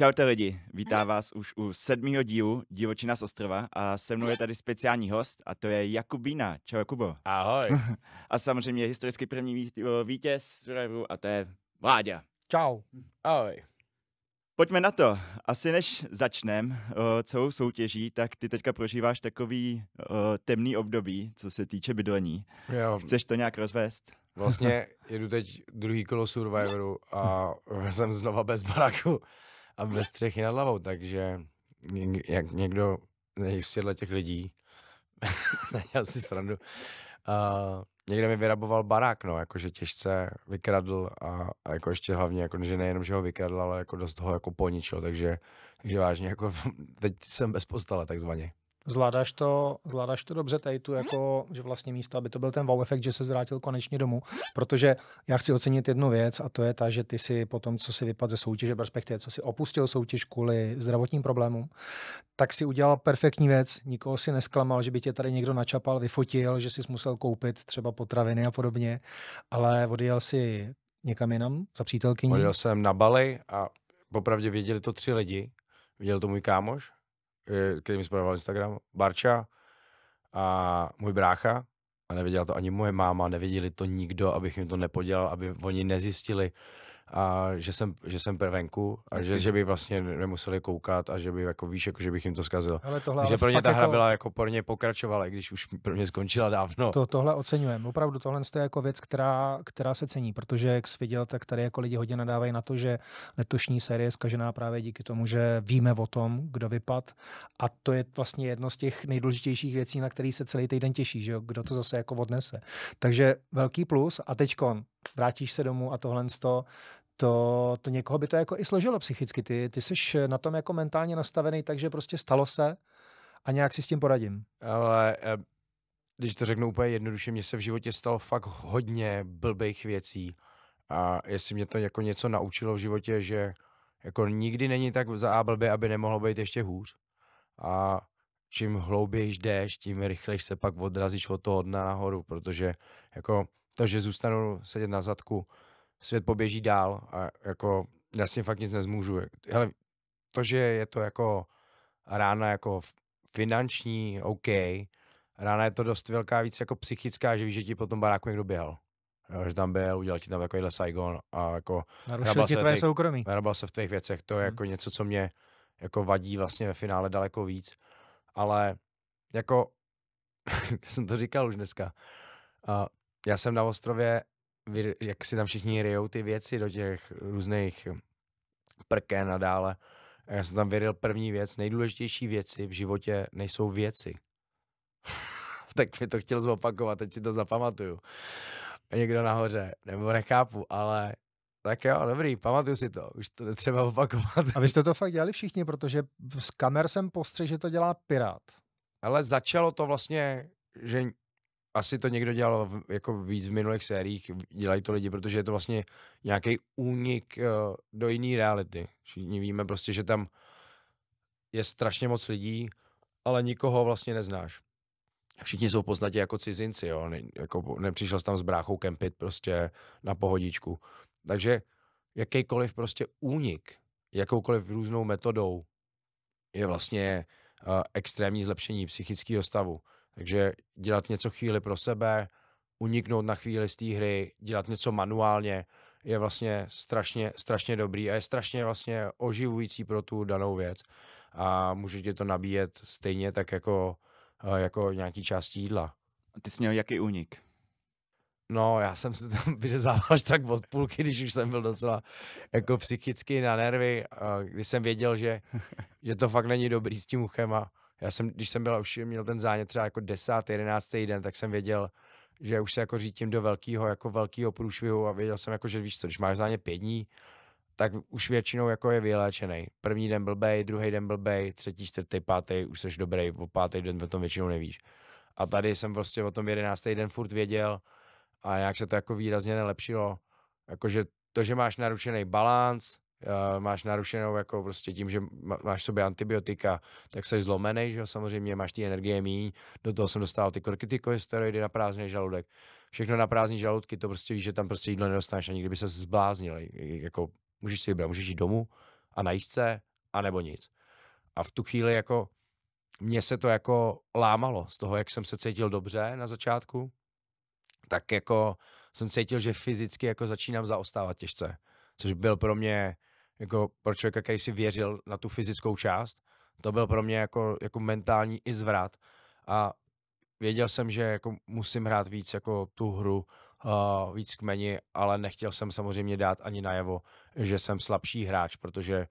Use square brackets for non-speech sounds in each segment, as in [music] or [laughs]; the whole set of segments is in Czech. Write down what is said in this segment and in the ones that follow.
Čaute lidi, vítá vás už u sedmého dílu Divočina z ostrova a se mnou je tady speciální host a to je Jakubína. Čau Jakubo. Ahoj. [laughs] a samozřejmě historicky první vítěz Survivoru a to je Vláďa. Čau. Ahoj. Pojďme na to. Asi než začnem, uh, celou soutěží, tak ty teďka prožíváš takový uh, temný období, co se týče bydlení. Jo. Chceš to nějak rozvést? Vlastně [laughs] jedu teď druhý kolo Survivoru a [laughs] jsem znova bez baraku a bez střechy nad hlavou, takže jak někdo z těch lidí, [laughs] já si srandu, uh, někde mi vyraboval barák, no, jakože těžce vykradl a, a jako ještě hlavně, jako, že nejenom, že ho vykradl, ale jako dost ho jako poničil, takže, takže vážně, jako [laughs] teď jsem bez postele, takzvaně. Zvládáš to, zvládáš to dobře tady tu, jako, že vlastně místo, aby to byl ten wow efekt, že se zvrátil konečně domů, protože já chci ocenit jednu věc a to je ta, že ty si po tom, co si vypadl ze soutěže, perspektive, co si opustil soutěž kvůli zdravotním problémům, tak si udělal perfektní věc, nikoho si nesklamal, že by tě tady někdo načapal, vyfotil, že jsi musel koupit třeba potraviny a podobně, ale odjel si někam jinam za přítelkyní. Odjel jsem na Bali a popravdě věděli to tři lidi, viděl to můj kámoš, Eh, který mi spravoval Instagram, Barča a můj brácha, a nevěděla to ani moje máma, nevěděli to nikdo, abych jim to nepodělal, aby oni nezjistili, a že jsem, že jsem prvenku a že, že, by vlastně nemuseli koukat a že by jako víš, jako, že bych jim to zkazil. Ale tohle, Takže ale pro ně ta hra jako... byla jako pro ně pokračovala, i když už pro mě skončila dávno. To, tohle oceňujeme. Opravdu tohle je jako věc, která, která se cení, protože jak jsi viděl, tak tady jako lidi hodně nadávají na to, že letošní série je zkažená právě díky tomu, že víme o tom, kdo vypad a to je vlastně jedno z těch nejdůležitějších věcí, na který se celý týden těší, že jo? kdo to zase jako odnese. Takže velký plus a teď kon. vrátíš se domů a tohle toho, to, to někoho by to jako i složilo psychicky. Ty, ty jsi na tom jako mentálně nastavený, takže prostě stalo se a nějak si s tím poradím. Ale eh, když to řeknu úplně jednoduše, mně se v životě stalo fakt hodně blbých věcí a jestli mě to jako něco naučilo v životě, že jako nikdy není tak za A blbě, aby nemohlo být ještě hůř. A čím hlouběji jdeš, tím rychleji se pak odrazíš od toho dna nahoru, protože jako to, že zůstanu sedět na zadku, svět poběží dál a jako já s tím fakt nic nezmůžu. Hele, to, že je to jako rána jako finanční, OK, rána je to dost velká víc jako psychická, že víš, že ti po tom baráku někdo běhal. Jo, že tam byl, udělal ti tam takovýhle Saigon a jako... Narušil ti tvoje soukromí. Narobal se v těch věcech, to je hmm. jako něco, co mě jako vadí vlastně ve finále daleko víc. Ale jako, [laughs] jsem to říkal už dneska, uh, já jsem na ostrově jak si tam všichni ryjou ty věci do těch různých prken a dále. A já jsem tam vyril první věc, nejdůležitější věci v životě nejsou věci. [laughs] tak mi to chtěl zopakovat, teď si to zapamatuju. Někdo nahoře, nebo nechápu, ale tak jo, dobrý, pamatuju si to, už to netřeba opakovat. A vy jste to fakt dělali všichni, protože s kamer jsem postřeh, že to dělá Pirát. Ale začalo to vlastně, že asi to někdo dělal v, jako víc v minulých sériích, dělají to lidi, protože je to vlastně nějaký únik uh, do jiné reality. Všichni víme prostě, že tam je strašně moc lidí, ale nikoho vlastně neznáš. Všichni jsou v podstatě jako cizinci, jo. Ne, jako, nepřišel jsi tam s bráchou kempit prostě na pohodičku. Takže jakýkoliv prostě únik, jakoukoliv různou metodou je vlastně uh, extrémní zlepšení psychického stavu. Takže dělat něco chvíli pro sebe, uniknout na chvíli z té hry, dělat něco manuálně, je vlastně strašně, strašně dobrý a je strašně vlastně oživující pro tu danou věc a může tě to nabíjet stejně tak jako, eh, jako nějaký části jídla. A ty jsi měl jaký únik? No, já jsem se tam [laughs] vyřezával až tak od půlky, když už jsem byl docela jako psychicky na nervy, když jsem věděl, že, [laughs] že to fakt není dobrý s tím uchem a, já jsem, když jsem byl už měl ten zánět třeba jako 10, 11 den, tak jsem věděl, že už se jako řítím do velkého, jako velkého průšvihu a věděl jsem jako, že víš co, když máš záně pět dní, tak už většinou jako je vyléčený. První den byl bej, druhý den byl bej, třetí, čtvrtý, pátý, už seš dobrý, po pátý den o tom většinou nevíš. A tady jsem vlastně o tom jedenáctý den furt věděl a jak se to jako výrazně nelepšilo. Jakože to, že máš naručený balans, uh, máš narušenou jako prostě tím, že máš sobě antibiotika, tak jsi zlomený, že jo, samozřejmě máš ty energie míň, do toho jsem dostal ty kortikosteroidy na prázdný žaludek. Všechno na prázdný žaludky, to prostě víš, že tam prostě jídlo nedostaneš ani kdyby se zbláznil, jako můžeš si vybrat, můžeš jít domů a najít se, anebo nic. A v tu chvíli jako mě se to jako lámalo z toho, jak jsem se cítil dobře na začátku, tak jako jsem cítil, že fyzicky jako začínám zaostávat těžce, což byl pro mě jako pro člověka, který si věřil na tu fyzickou část, to byl pro mě jako, jako mentální i zvrat a věděl jsem, že jako musím hrát víc jako tu hru, uh, víc kmeni, ale nechtěl jsem samozřejmě dát ani najevo, že jsem slabší hráč, protože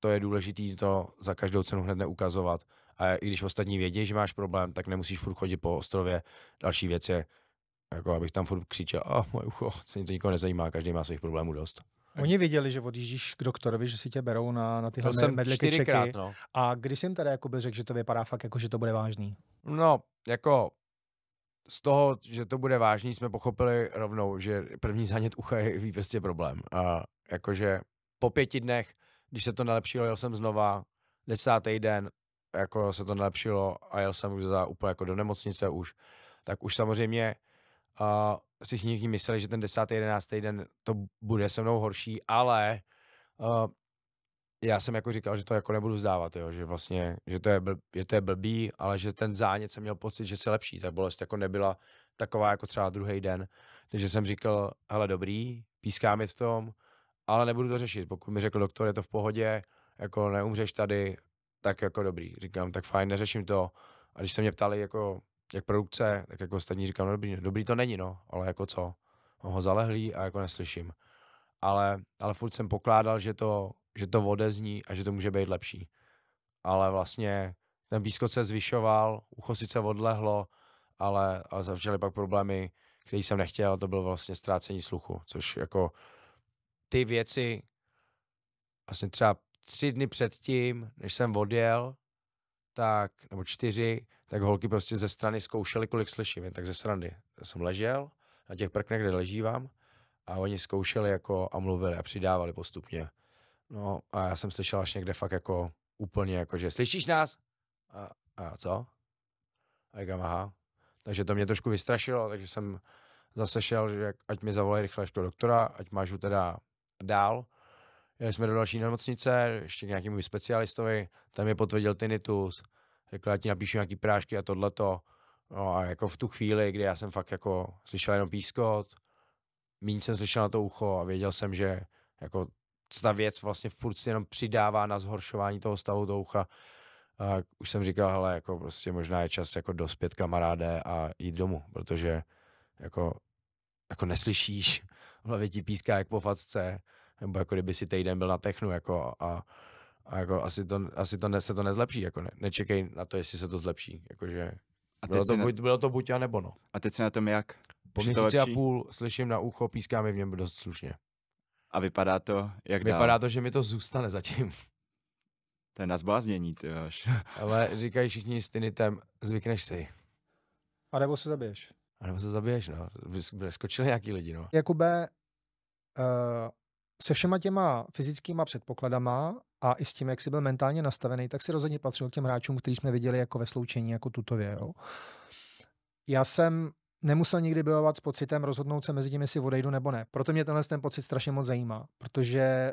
to je důležité to za každou cenu hned neukazovat. A i když ostatní vědí, že máš problém, tak nemusíš furt chodit po ostrově. Další věc je, jako abych tam furt křičel, a oh, moje ucho, se to nikoho nezajímá, každý má svých problémů dost. Oni věděli, že odjíždíš k doktorovi, že si tě berou na, na tyhle med, medliky čeky. No. A když jsem tady jako řekl, že to vypadá fakt jako, že to bude vážný? No, jako z toho, že to bude vážný, jsme pochopili rovnou, že první zánět ucha je prostě problém. A jakože po pěti dnech, když se to nelepšilo, jel jsem znova, desátý den, jako se to nelepšilo a jel jsem už za úplně jako do nemocnice už, tak už samozřejmě uh, si všichni mysleli, že ten 10. 11. den to bude se mnou horší, ale uh, já jsem jako říkal, že to jako nebudu zdávat, jo, že vlastně, že to, je blb, že to je blbý, ale že ten zánět jsem měl pocit, že se lepší, ta bolest jako nebyla taková jako třeba druhý den, takže jsem říkal, hele dobrý, pískám je v tom, ale nebudu to řešit, pokud mi řekl doktor, je to v pohodě, jako neumřeš tady, tak jako dobrý, říkám, tak fajn, neřeším to, a když se mě ptali, jako jak produkce, tak jako ostatní říkám, no dobrý, dobrý to není, no, ale jako co, mám ho zalehlý a jako neslyším. Ale, ale furt jsem pokládal, že to, že to odezní a že to může být lepší. Ale vlastně ten výskot se zvyšoval, ucho sice odlehlo, ale, ale začaly pak problémy, který jsem nechtěl, to bylo vlastně ztrácení sluchu, což jako ty věci vlastně třeba tři dny předtím, než jsem odjel, tak, nebo čtyři, tak holky prostě ze strany zkoušely, kolik slyším, jen tak ze strany. Já jsem ležel na těch prknech, kde ležívám a oni zkoušeli jako a mluvili a přidávali postupně. No a já jsem slyšel až někde fakt jako úplně jako, že slyšíš nás? A, a co? A říkám, aha. Takže to mě trošku vystrašilo, takže jsem zase šel, že ať mi zavolají rychle do doktora, ať mážu teda dál. Jeli jsme do další nemocnice, ještě k nějakému specialistovi, tam je potvrdil tinnitus, řekl, jako já ti napíšu nějaký prášky a tohleto. No a jako v tu chvíli, kdy já jsem fakt jako slyšel jenom pískot, míň jsem slyšel na to ucho a věděl jsem, že jako ta věc vlastně furt si jenom přidává na zhoršování toho stavu toho ucha. A už jsem říkal, hele, jako prostě možná je čas jako dospět kamaráde a jít domů, protože jako, jako neslyšíš, [laughs] v hlavě ti píská jak po facce, nebo jako kdyby si týden byl na technu, jako a a jako asi, to, asi to ne, se to nezlepší, jako ne, nečekej na to, jestli se to zlepší. Jakože a bylo, to, na... buď, bylo to buď a nebo no. A teď se na tom jak? Po měsíci a půl slyším na ucho, píská mi v něm dost slušně. A vypadá to jak Vypadá dál? to, že mi to zůstane zatím. To je na zbláznění, ty až. [laughs] Ale říkají všichni s Tinitem, zvykneš si. A nebo se zabiješ. A nebo se zabiješ, no. Skočili nějaký lidi, no. Jakube, uh, se všema těma fyzickýma předpokladama a i s tím, jak jsi byl mentálně nastavený, tak si rozhodně patřil k těm hráčům, který jsme viděli jako ve sloučení, jako tutově. Jo. Já jsem nemusel nikdy bojovat s pocitem rozhodnout se mezi tím, jestli odejdu nebo ne. Proto mě tenhle ten pocit strašně moc zajímá, protože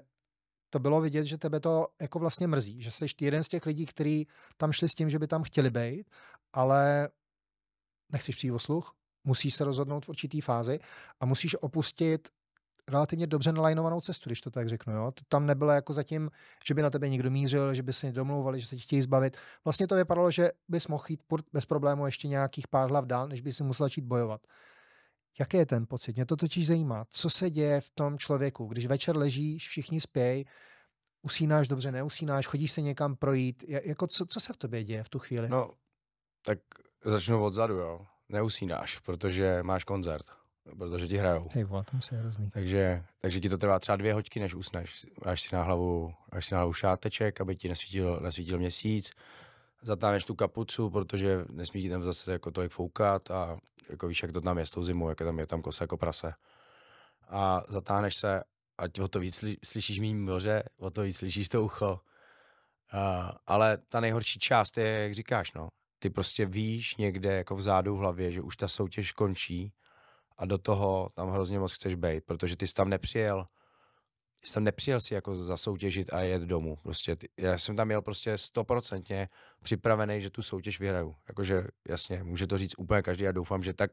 to bylo vidět, že tebe to jako vlastně mrzí, že jsi jeden z těch lidí, kteří tam šli s tím, že by tam chtěli být, ale nechceš přijít o sluch, musíš se rozhodnout v určitý fázi a musíš opustit relativně dobře nalajnovanou cestu, když to tak řeknu. Jo? Tam nebylo jako zatím, že by na tebe někdo mířil, že by se domlouvali, že se ti chtějí zbavit. Vlastně to vypadalo, že bys mohl jít bez problému ještě nějakých pár hlav dál, než by si musel začít bojovat. Jaký je ten pocit? Mě to totiž zajímá. Co se děje v tom člověku, když večer ležíš, všichni spějí, usínáš dobře, neusínáš, chodíš se někam projít. Jako co, co se v tobě děje v tu chvíli? No, tak začnu odzadu, jo. Neusínáš, protože máš koncert protože ti hrajou. Hej, vole, to musí hrozný. Takže, takže ti to trvá třeba dvě hoďky, než usneš. Až si na hlavu, až si na hlavu šáteček, aby ti nesvítil, nesvítil měsíc. Zatáneš tu kapucu, protože nesmí ti tam zase jako tolik foukat a jako víš, jak to tam je s tou zimou, jak je tam je tam kosa jako prase. A zatáneš se ať o to víc sli- slyšíš mým moře, o to víc slyšíš to ucho. Uh, ale ta nejhorší část je, jak říkáš, no. Ty prostě víš někde jako vzadu v hlavě, že už ta soutěž končí a do toho tam hrozně moc chceš být, protože ty jsi tam nepřijel, ty jsi tam nepřijel si jako zasoutěžit a jet domů. Prostě ty, já jsem tam jel prostě stoprocentně připravený, že tu soutěž vyhraju. Jakože jasně, může to říct úplně každý a doufám, že tak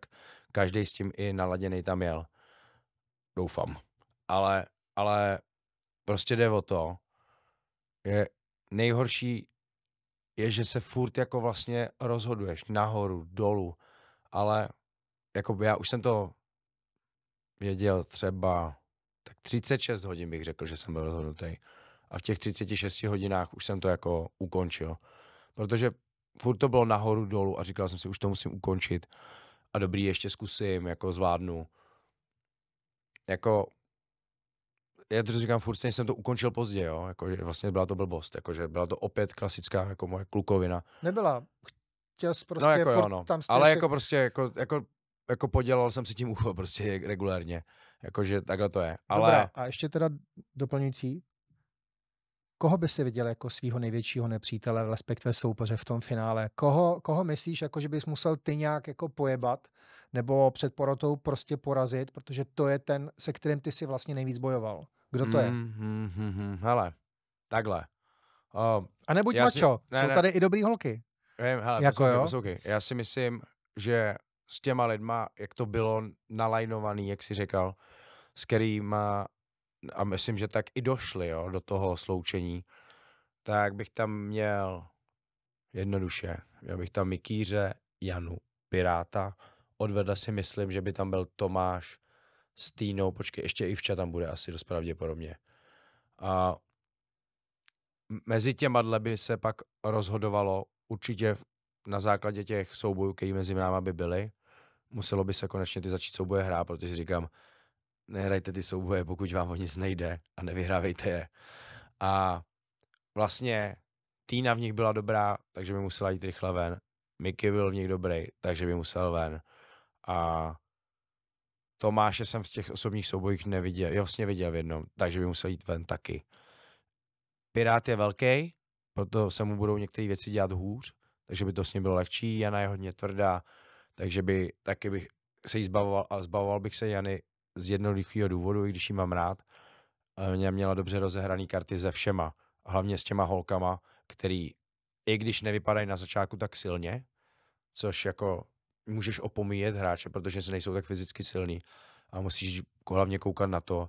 každý s tím i naladěný tam jel. Doufám. Ale, ale prostě jde o to, že nejhorší je, že se furt jako vlastně rozhoduješ nahoru, dolů, ale jako já už jsem to věděl třeba tak 36 hodin bych řekl, že jsem byl rozhodnutý. A v těch 36 hodinách už jsem to jako ukončil. Protože furt to bylo nahoru dolů a říkal jsem si, už to musím ukončit. A dobrý, ještě zkusím, jako zvládnu. Jako, já to říkám furt, jsem to ukončil pozdě, jo. Jako, že vlastně byla to blbost, jako, že byla to opět klasická jako moje klukovina. Nebyla. Chtěl jsi no, prostě no, jako, furt jo, no. tam Ale jako prostě, jako, jako jako podělal jsem si tím ucho [laughs] prostě regulérně. Jakože takhle to je. Ale... Dobrá, a ještě teda doplňující. Koho by si viděl jako svého největšího nepřítele, respektive soupeře v tom finále? Koho, koho myslíš, jako že bys musel ty nějak jako pojebat nebo před porotou prostě porazit, protože to je ten, se kterým ty si vlastně nejvíc bojoval. Kdo to je? Mm, mm, mm, mm. Hele, takhle. Uh, a nebuď mačo, si... ne, jsou ne. tady i dobrý holky. Vím, hele, jako jo? Poslouky. Já si myslím, že s těma lidma, jak to bylo nalajnovaný, jak si říkal, s kterýma, a myslím, že tak i došli jo, do toho sloučení, tak bych tam měl jednoduše, měl bych tam Mikýře, Janu, Piráta, odvedl si myslím, že by tam byl Tomáš s Týnou, počkej, ještě Ivča tam bude asi dost pravděpodobně. A mezi těma dle by se pak rozhodovalo určitě na základě těch soubojů, které mezi náma by byly, muselo by se konečně ty začít souboje hrát, protože říkám, nehrajte ty souboje, pokud vám o nic nejde a nevyhrávejte je. A vlastně Týna v nich byla dobrá, takže by musela jít rychle ven. Miky byl v nich dobrý, takže by musel ven. A Tomáše jsem v těch osobních soubojích neviděl, jo, vlastně viděl v jednom, takže by musel jít ven taky. Pirát je velký, proto se mu budou některé věci dělat hůř, takže by to s ním bylo lehčí. Jana je hodně tvrdá, takže by taky bych se jí zbavoval a zbavoval bych se Jany z jednoduchého důvodu, i když ji mám rád. E, mě měla dobře rozehraný karty se všema, hlavně s těma holkama, který i když nevypadají na začátku tak silně, což jako můžeš opomíjet hráče, protože se nejsou tak fyzicky silní a musíš hlavně koukat na to,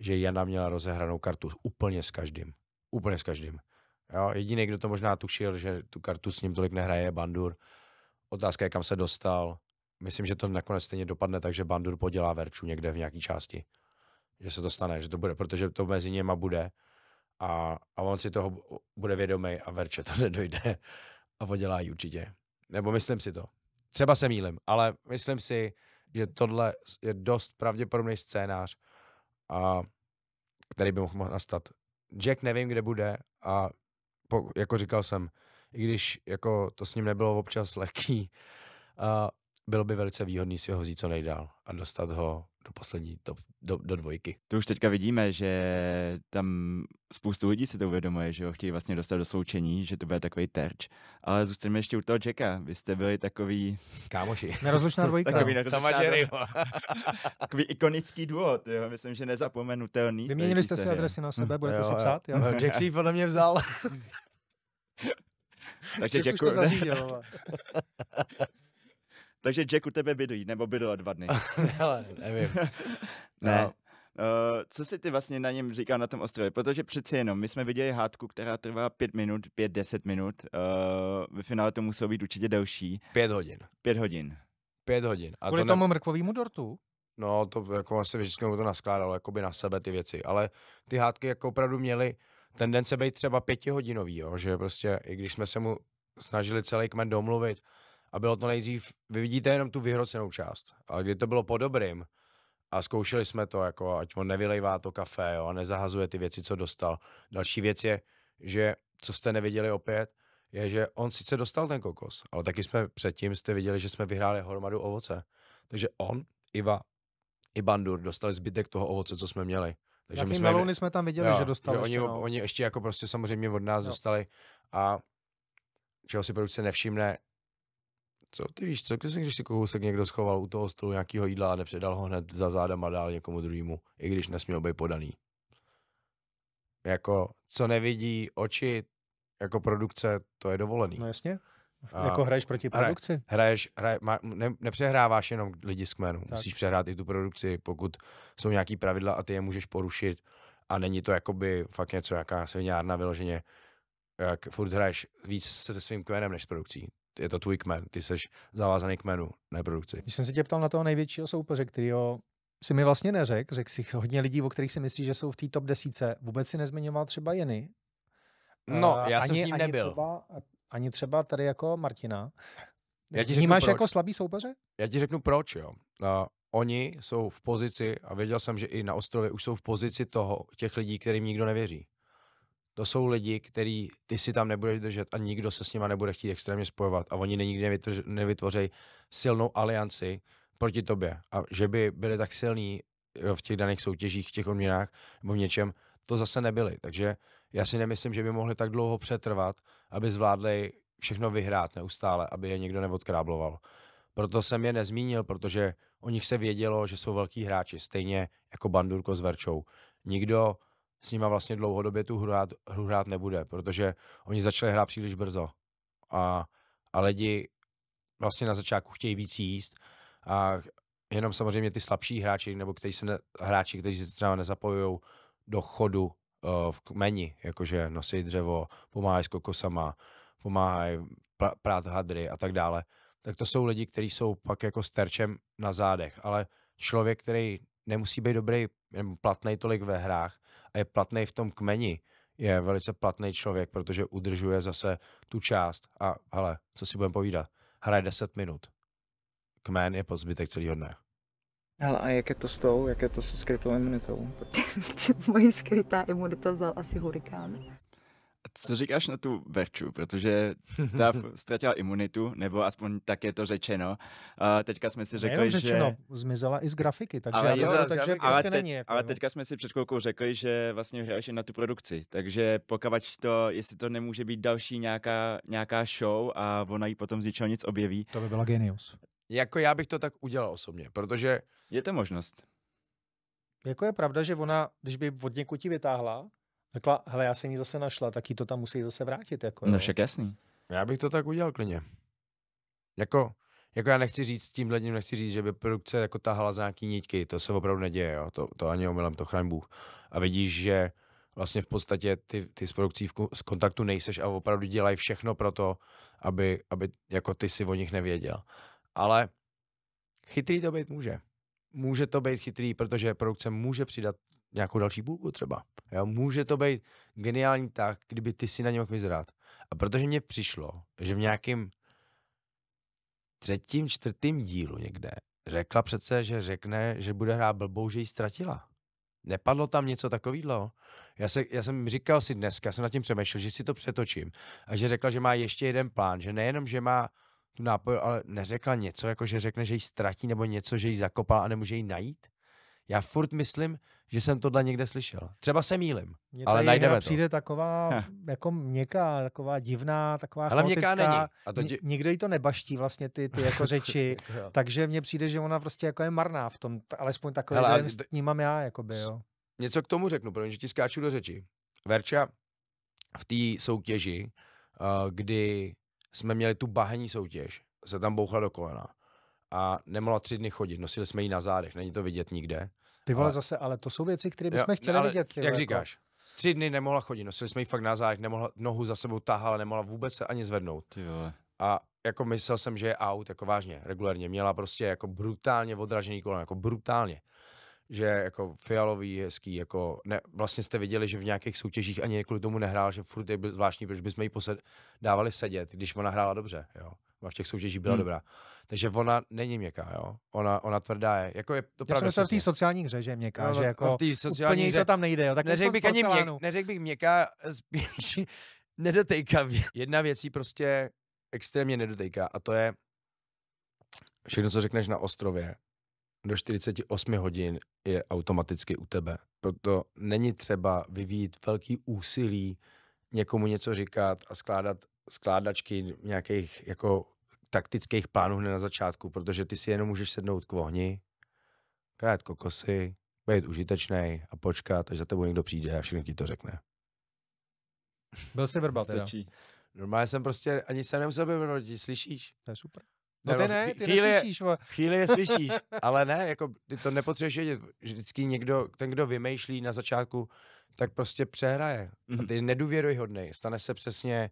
že Jana měla rozehranou kartu úplně s každým. Úplně s každým. Jo, jediný, kdo to možná tušil, že tu kartu s ním tolik nehraje, je Bandur, Otázka je, kam se dostal. Myslím, že to nakonec stejně dopadne, takže Bandur podělá Verču někde v nějaké části. Že se to stane, že to bude, protože to mezi něma bude a, a on si toho bude vědomý a Verče to [laughs] nedojde a podělá ji určitě. Nebo myslím si to. Třeba se mýlim, ale myslím si, že tohle je dost pravděpodobný scénář, a, který by mohl nastat. Jack nevím, kde bude a po, jako říkal jsem, i když jako to s ním nebylo občas lehký, a bylo by velice výhodný si ho vzít co nejdál a dostat ho do poslední, do, do, do dvojky. To už teďka vidíme, že tam spoustu lidí si to uvědomuje, že ho chtějí vlastně dostat do součení, že to bude takový terč. Ale zůstaneme ještě u toho Jacka. Vy jste byli takový... Kámoši. Nerozlučná [laughs] dvojka. takový nerozlučná dvojka. [laughs] takový ikonický duo, jo. myslím, že nezapomenutelný. Vyměnili jste si adresy na sebe, budete se psát. Jo. jo. Jack si podle mě vzal. [laughs] [laughs] Takže Jack Jacku... to [laughs] zařídil, [laughs] Takže Jack u tebe bydlí, nebo bydlo dva dny. Ale nevím. ne. No. Uh, co si ty vlastně na něm říká na tom ostrově? Protože přeci jenom, my jsme viděli hádku, která trvá pět minut, pět, deset minut. Uh, ve finále to muselo být určitě delší. Pět hodin. Pět hodin. Pět hodin. A Kvůli to tomu ne... mrkvovému dortu? No, to jako se vždycky to naskládalo jakoby na sebe ty věci, ale ty hádky jako opravdu měly, tendence být třeba pětihodinový, jo? že prostě i když jsme se mu snažili celý kmen domluvit a bylo to nejdřív, vy vidíte jenom tu vyhrocenou část, ale kdy to bylo po dobrým a zkoušeli jsme to, jako ať on nevylejvá to kafe jo? a nezahazuje ty věci, co dostal. Další věc je, že co jste neviděli opět, je, že on sice dostal ten kokos, ale taky jsme předtím jste viděli, že jsme vyhráli hromadu ovoce. Takže on, Iva i Bandur dostali zbytek toho ovoce, co jsme měli. Takže Jaký my jsme, melouny jsme tam viděli, jo, že dostali. Že oni, ještě, no. oni ještě jako prostě samozřejmě od nás jo. dostali a čeho si produkce nevšimne, co ty víš, co když si kousek někdo schoval u toho stolu nějakého jídla a nepředal ho hned za zádama dál někomu druhému, i když nesměl být podaný. Jako, co nevidí oči, jako produkce, to je dovolený. No jasně. A, jako hraješ proti produkci? Hra, hraješ, hraje, ma, ne, nepřehráváš jenom lidi z kmenu. Tak. Musíš přehrát i tu produkci, pokud jsou nějaký pravidla a ty je můžeš porušit. A není to jakoby fakt něco, jaká svinárna vyloženě, jak furt hraješ víc se svým kmenem než s produkcí je to tvůj kmen, ty jsi zavázaný kmenu, ne produkci. Když jsem se tě ptal na toho největšího soupeře, který ho si mi vlastně neřekl, řekl si hodně lidí, o kterých si myslíš, že jsou v té top desíce, vůbec si nezmiňoval třeba Jeny. No, eh, já ani, jsem s ním nebyl. Třeba, ani třeba tady jako Martina. Já ti Vnímáš řeknu, proč. jako slabý soupeře? Já ti řeknu proč, jo. A oni jsou v pozici, a věděl jsem, že i na ostrově už jsou v pozici toho, těch lidí, kterým nikdo nevěří. To jsou lidi, který ty si tam nebudeš držet a nikdo se s nima nebude chtít extrémně spojovat a oni nikdy nevytvoř, nevytvoří silnou alianci proti tobě. A že by byli tak silní v těch daných soutěžích, v těch odměnách nebo v něčem, to zase nebyli. Takže já si nemyslím, že by mohli tak dlouho přetrvat aby zvládli všechno vyhrát neustále, aby je někdo neodkrábloval. Proto jsem je nezmínil, protože o nich se vědělo, že jsou velký hráči, stejně jako Bandurko s Verčou. Nikdo s nima vlastně dlouhodobě tu hru hrát, hru hrát nebude, protože oni začali hrát příliš brzo. A, a lidi vlastně na začátku chtějí víc jíst a jenom samozřejmě ty slabší hráči, nebo kteří se ne, hráči, kteří se třeba nezapojují do chodu Eh, v kmeni, jakože nosí dřevo, pomáhají s kokosama, pomáhají prát hadry a tak dále, tak to jsou lidi, kteří jsou pak jako sterčem na zádech, ale člověk, který nemusí být dobrý nebo platný tolik ve hrách a je platný v tom kmeni, je velice platný člověk, protože udržuje zase tu část a hele, co si budeme povídat, hraje 10 minut. Kmen je pozbytek, zbytek celého dne. Hele, a jak je to s tou, jak je to s skrytou imunitou? [laughs] Moji skrytá imunita vzal asi hurikán. Co říkáš na tu Verču, protože ta [laughs] ztratila imunitu, nebo aspoň tak je to řečeno. A teďka jsme si řekli, řečeno, že... zmizela i z grafiky, takže, ale, zmizela, jo, takže ale, prostě te, není. Jako, ale no. teďka jsme si před chvilkou řekli, že vlastně hraješ na tu produkci, takže pokud to, jestli to nemůže být další nějaká, nějaká show a ona ji potom z nic objeví. To by byla genius. Jako já bych to tak udělal osobně, protože... Je to možnost. Jako je pravda, že ona, když by od někud ti vytáhla, řekla, hele, já jsem ji zase našla, tak jí to tam musí zase vrátit. Jako, no však jasný. Já bych to tak udělal klidně. Jako, jako já nechci říct, s tím nechci říct, že by produkce jako tahala za nějaký nitky, to se opravdu neděje, jo? To, to ani omylem, to chraň Bůh. A vidíš, že vlastně v podstatě ty, ty s produkcí v, z kontaktu nejseš a opravdu dělají všechno pro to, aby, aby jako ty si o nich nevěděl. Ale chytrý to být může. Může to být chytrý, protože produkce může přidat nějakou další půlku třeba. Jo? Může to být geniální tak, kdyby ty si na něm mohl vyzrát. A protože mně přišlo, že v nějakým třetím, čtvrtým dílu někde řekla přece, že řekne, že bude hrát blbou, že ji ztratila. Nepadlo tam něco takového. Já, se, já jsem říkal si dneska, já jsem nad tím přemýšlel, že si to přetočím a že řekla, že má ještě jeden plán, že nejenom, že má tu nápoj, ale neřekla něco, jako že řekne, že ji ztratí nebo něco, že ji zakopá a nemůže ji najít? Já furt myslím, že jsem tohle někde slyšel. Třeba se mýlim, Mě ale najdeme to. přijde taková [laughs] jako měkká, taková divná, taková ale chaotická. Měkká není. A to dě... Nikdo jí to nebaští vlastně ty, ty jako [laughs] řeči, takže mně přijde, že ona prostě jako je marná v tom, alespoň takový Hele, jeden d... mám já. Jakoby, jo. Něco k tomu řeknu, protože ti skáču do řeči. Verča v té soutěži, eh, kdy jsme měli tu bahení soutěž, se tam bouchla do kolena a nemohla tři dny chodit, nosili jsme ji na zádech, není to vidět nikde. Ty vole ale... zase, ale to jsou věci, které bychom jo, chtěli ale, vidět. Ty jak jako... říkáš, z tři dny nemohla chodit, nosili jsme ji fakt na zádech, nemohla nohu za sebou tahala, nemohla vůbec se ani zvednout. Ty vole. A jako myslel jsem, že je out, jako vážně, regulárně. Měla prostě jako brutálně odražený koleno, jako brutálně že jako fialový, hezký, jako ne, vlastně jste viděli, že v nějakých soutěžích ani kvůli tomu nehrál, že furt je byl zvláštní, protože bychom jí posed, dávali sedět, když ona hrála dobře, jo. A v těch soutěžích byla hmm. dobrá. Takže ona není měkká, jo. Ona, ona tvrdá je. Jako je to Já pravda, jsem v té sociální hře, že je měkká, no, že jako v v sociální úplně hře, to tam nejde, jo. Tak neřekl bych, ani mě, neřek bych měkká, [laughs] spíš nedotejkavě. Jedna věc jí prostě extrémně nedotejká a to je všechno, co řekneš na ostrově, do 48 hodin je automaticky u tebe. Proto není třeba vyvíjet velký úsilí někomu něco říkat a skládat skládačky nějakých jako taktických plánů hned na začátku, protože ty si jenom můžeš sednout k ohni, krát kokosy, být užitečný a počkat, až za tebou někdo přijde a všechno ti to řekne. Byl jsi [laughs] verbal teda. Normálně jsem prostě, ani se nemusel být verbal, slyšíš. To je super. No ty ne, ty chvíli, neslyšíš. Bo. Chvíli je slyšíš, [laughs] ale ne, jako ty to nepotřebuješ vědět. Vždycky někdo, ten, kdo vymýšlí na začátku, tak prostě přehraje. Mm-hmm. A mhm. ty hodný. Stane se přesně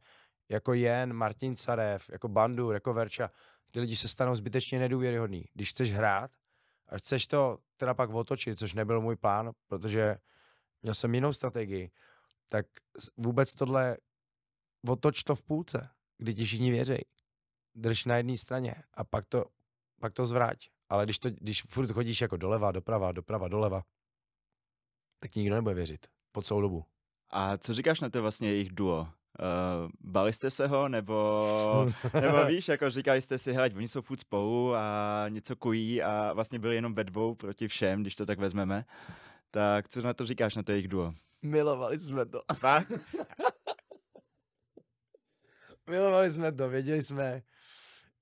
jako Jen, Martin Carev, jako Bandu, jako Verča. Ty lidi se stanou zbytečně nedůvěryhodní. Když chceš hrát a chceš to teda pak otočit, což nebyl můj plán, protože měl jsem jinou strategii, tak vůbec tohle otoč to v půlce, kdy ti všichni věří drž na jedné straně a pak to, pak to zvrať. Ale když, to, když furt chodíš jako doleva, doprava, doprava, doleva, tak nikdo nebude věřit. Po celou dobu. A co říkáš na to vlastně jejich duo? Uh, bali jste se ho, nebo, [laughs] nebo víš, jako říkali jste si, hej, oni jsou furt spolu a něco kují a vlastně byli jenom ve dvou proti všem, když to tak vezmeme. Tak co na to říkáš, na to jejich duo? Milovali jsme to. [laughs] Milovali jsme to, věděli jsme,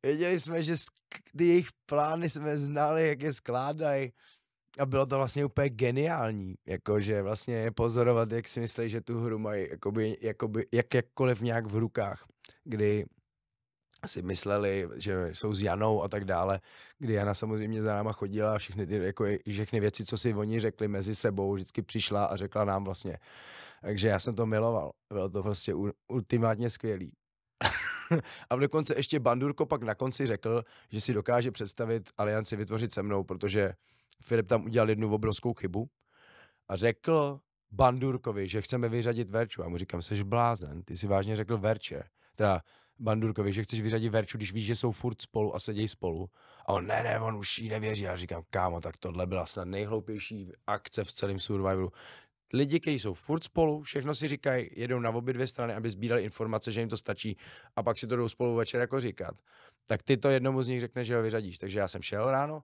Věděli jsme, že ty jejich plány jsme znali, jak je skládají. A bylo to vlastně úplně geniální, jakože vlastně je pozorovat, jak si myslí, že tu hru mají jakoby, jakoby, jak, jakkoliv nějak v rukách, kdy si mysleli, že jsou s Janou a tak dále, kdy Jana samozřejmě za náma chodila a všechny, ty, jako, všechny věci, co si oni řekli mezi sebou, vždycky přišla a řekla nám vlastně. Takže já jsem to miloval. Bylo to prostě ultimátně skvělý. [laughs] a dokonce ještě Bandurko pak na konci řekl, že si dokáže představit alianci vytvořit se mnou, protože Filip tam udělal jednu obrovskou chybu a řekl Bandurkovi, že chceme vyřadit Verču. A mu říkám, jsi blázen, ty si vážně řekl Verče. Teda Bandurkovi, že chceš vyřadit Verču, když víš, že jsou furt spolu a sedějí spolu. A on, ne, ne, on už jí nevěří. Já říkám, kámo, tak tohle byla snad nejhloupější akce v celém Survivoru lidi, kteří jsou furt spolu, všechno si říkají, jedou na obě dvě strany, aby sbírali informace, že jim to stačí a pak si to jdou spolu večer jako říkat. Tak ty to jednomu z nich řekne, že ho vyřadíš. Takže já jsem šel ráno,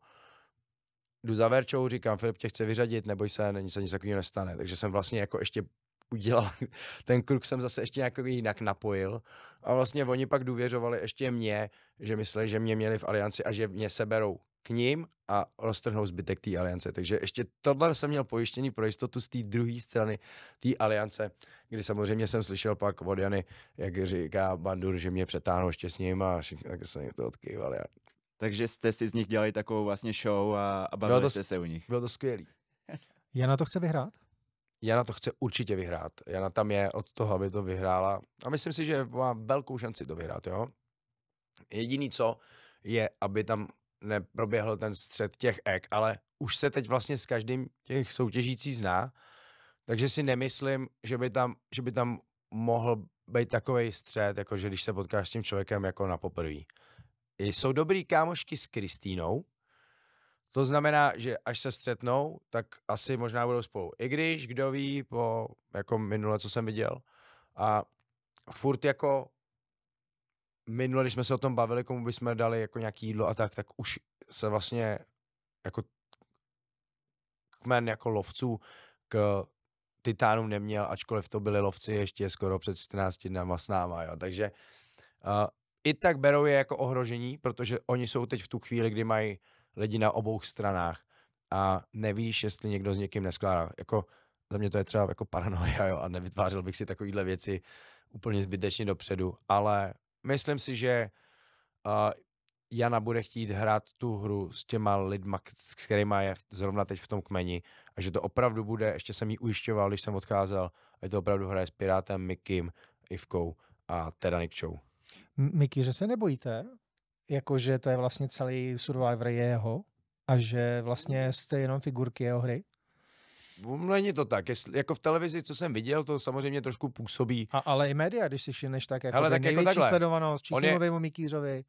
jdu za Verčou, říkám, Filip tě chce vyřadit, neboj se, není se nic takového nestane. Takže jsem vlastně jako ještě udělal, [laughs] ten kruh jsem zase ještě nějak jinak napojil a vlastně oni pak důvěřovali ještě mě, že mysleli, že mě měli v alianci a že mě seberou k ním a roztrhnou zbytek té aliance. Takže ještě tohle jsem měl pojištění pro jistotu z té druhé strany té aliance, kdy samozřejmě jsem slyšel pak od Jany, jak říká Bandur, že mě přetáhnou ještě s ním a všichni tak se to odkývali. Takže jste si z nich dělali takovou vlastně show a, a bavili bylo to, jste se u nich. Bylo to skvělý. [laughs] Jana to chce vyhrát? Jana to chce určitě vyhrát. Jana tam je od toho, aby to vyhrála. A myslím si, že má velkou šanci to vyhrát, jo. Jediný co je, aby tam neproběhl ten střed těch ek, ale už se teď vlastně s každým těch soutěžící zná, takže si nemyslím, že by tam, že by tam mohl být takový střed, jako že když se potkáš s tím člověkem jako na poprvé. Jsou dobrý kámošky s Kristínou, to znamená, že až se střetnou, tak asi možná budou spolu. I když, kdo ví, po jako minule, co jsem viděl. A furt jako minule, když jsme se o tom bavili, komu bychom dali jako nějaký jídlo a tak, tak už se vlastně jako kmen jako lovců k Titánům neměl, ačkoliv to byli lovci ještě skoro před 14 dnama s náma, jo. Takže uh, i tak berou je jako ohrožení, protože oni jsou teď v tu chvíli, kdy mají lidi na obou stranách a nevíš, jestli někdo s někým neskládá. Jako za mě to je třeba jako paranoia, jo, a nevytvářel bych si takovýhle věci úplně zbytečně dopředu, ale myslím si, že uh, Jana bude chtít hrát tu hru s těma lidma, s kterýma je zrovna teď v tom kmeni a že to opravdu bude, ještě jsem jí ujišťoval, když jsem odcházel, a to opravdu hraje s Pirátem, Mikim, Ivkou a teda Nikčou. Miky, že se nebojíte? Jakože to je vlastně celý Survivor jeho a že vlastně jste jenom figurky jeho hry? No, není to tak. Jestli, jako v televizi, co jsem viděl, to samozřejmě trošku působí. A, ale i média, když si všimneš tak, jako Hele, tak jako největší jako sledovanost, Číkinovému Mikýřovi.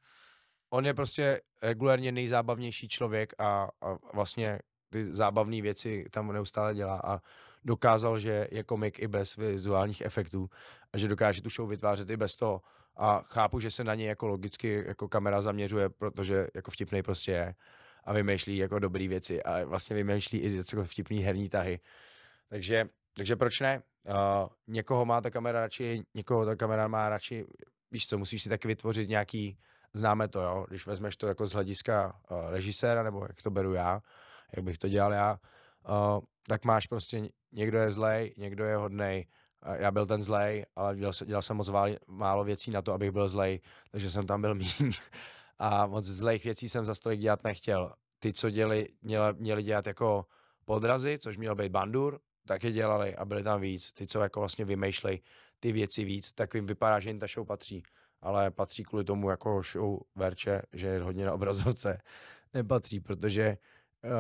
On je prostě regulárně nejzábavnější člověk a, a vlastně ty zábavné věci tam neustále dělá a dokázal, že je komik i bez vizuálních efektů a že dokáže tu show vytvářet i bez toho. A chápu, že se na něj jako logicky jako kamera zaměřuje, protože jako vtipnej prostě je a vymýšlí jako dobré věci a vlastně vymýšlí i jako vtipný herní tahy. Takže, takže proč ne? Uh, někoho má ta kamera radši, někoho ta kamera má radši, víš co, musíš si taky vytvořit nějaký, známe to, jo, když vezmeš to jako z hlediska uh, režiséra, nebo jak to beru já, jak bych to dělal já, uh, tak máš prostě, někdo je zlej, někdo je hodnej, uh, já byl ten zlej, ale dělal, dělal jsem moc váli, málo věcí na to, abych byl zlej, takže jsem tam byl míň a moc zlejch věcí jsem za stolik dělat nechtěl. Ty, co děli, měla, měli dělat jako podrazy, což měl být bandur, tak je dělali a byli tam víc. Ty, co jako vlastně vymýšlej ty věci víc, tak jim vypadá, že jim ta show patří. Ale patří kvůli tomu jako show verče, že je hodně na obrazovce. [laughs] Nepatří, protože uh,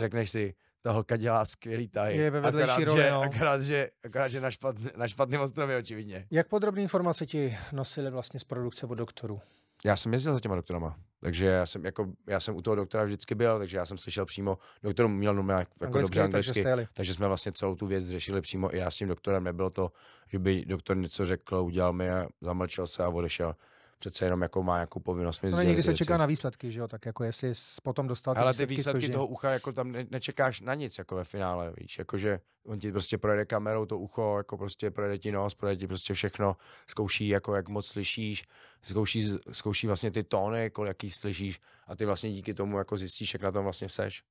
řekneš si, ta holka dělá skvělý taj. Je ve akorát, roli, že, no. akorát, že, akorát, že na, špatný na špatném ostrově, očividně. Jak podrobné informace ti nosili vlastně z produkce od doktorů? já jsem jezdil za těma doktorama. Takže já jsem, jako, já jsem u toho doktora vždycky byl, takže já jsem slyšel přímo, doktor měl normálně jako anglicky, dobře anglicky, takže, takže, jsme vlastně celou tu věc řešili přímo i já s tím doktorem. Nebylo to, že by doktor něco řekl, udělal mi a zamlčel se a odešel přece jenom jako má jako povinnost mi no, někdy se věci. čeká na výsledky, že jo, tak jako jestli jsi potom dostal ty Ale ty výsledky výsledky toho ucha, jako tam ne- nečekáš na nic, jako ve finále, víš, jakože on ti prostě projede kamerou to ucho, jako prostě projede ti nos, projede ti prostě všechno, zkouší jako jak moc slyšíš, zkouší, zkouší vlastně ty tóny, kolik jako jaký slyšíš a ty vlastně díky tomu jako zjistíš, jak na tom vlastně seš.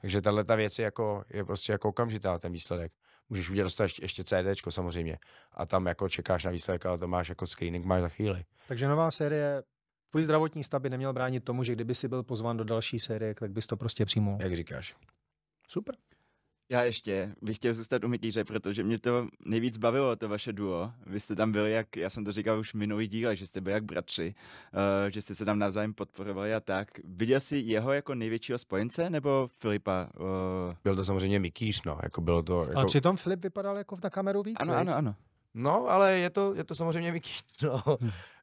Takže tahle ta věc je, jako, je prostě jako okamžitá ten výsledek můžeš udělat dostat ještě CD samozřejmě a tam jako čekáš na výsledek, ale to máš jako screening, máš za chvíli. Takže nová série Tvůj zdravotní stav by neměl bránit tomu, že kdyby si byl pozván do další série, tak bys to prostě přijmul. Jak říkáš. Super. Já ještě bych chtěl zůstat u Mikýře, protože mě to nejvíc bavilo, to vaše duo. Vy jste tam byli, jak já jsem to říkal už minulý díl, že jste byli jak bratři, uh, že jste se tam navzájem podporovali a tak. Viděl jsi jeho jako největšího spojence nebo Filipa? Uh... Byl to samozřejmě Mikýř, no. Jako bylo to, jako... A přitom Filip vypadal jako na kameru víc. Ano, ano, ano. No, ale je to, je to samozřejmě Mikýř, [laughs] no.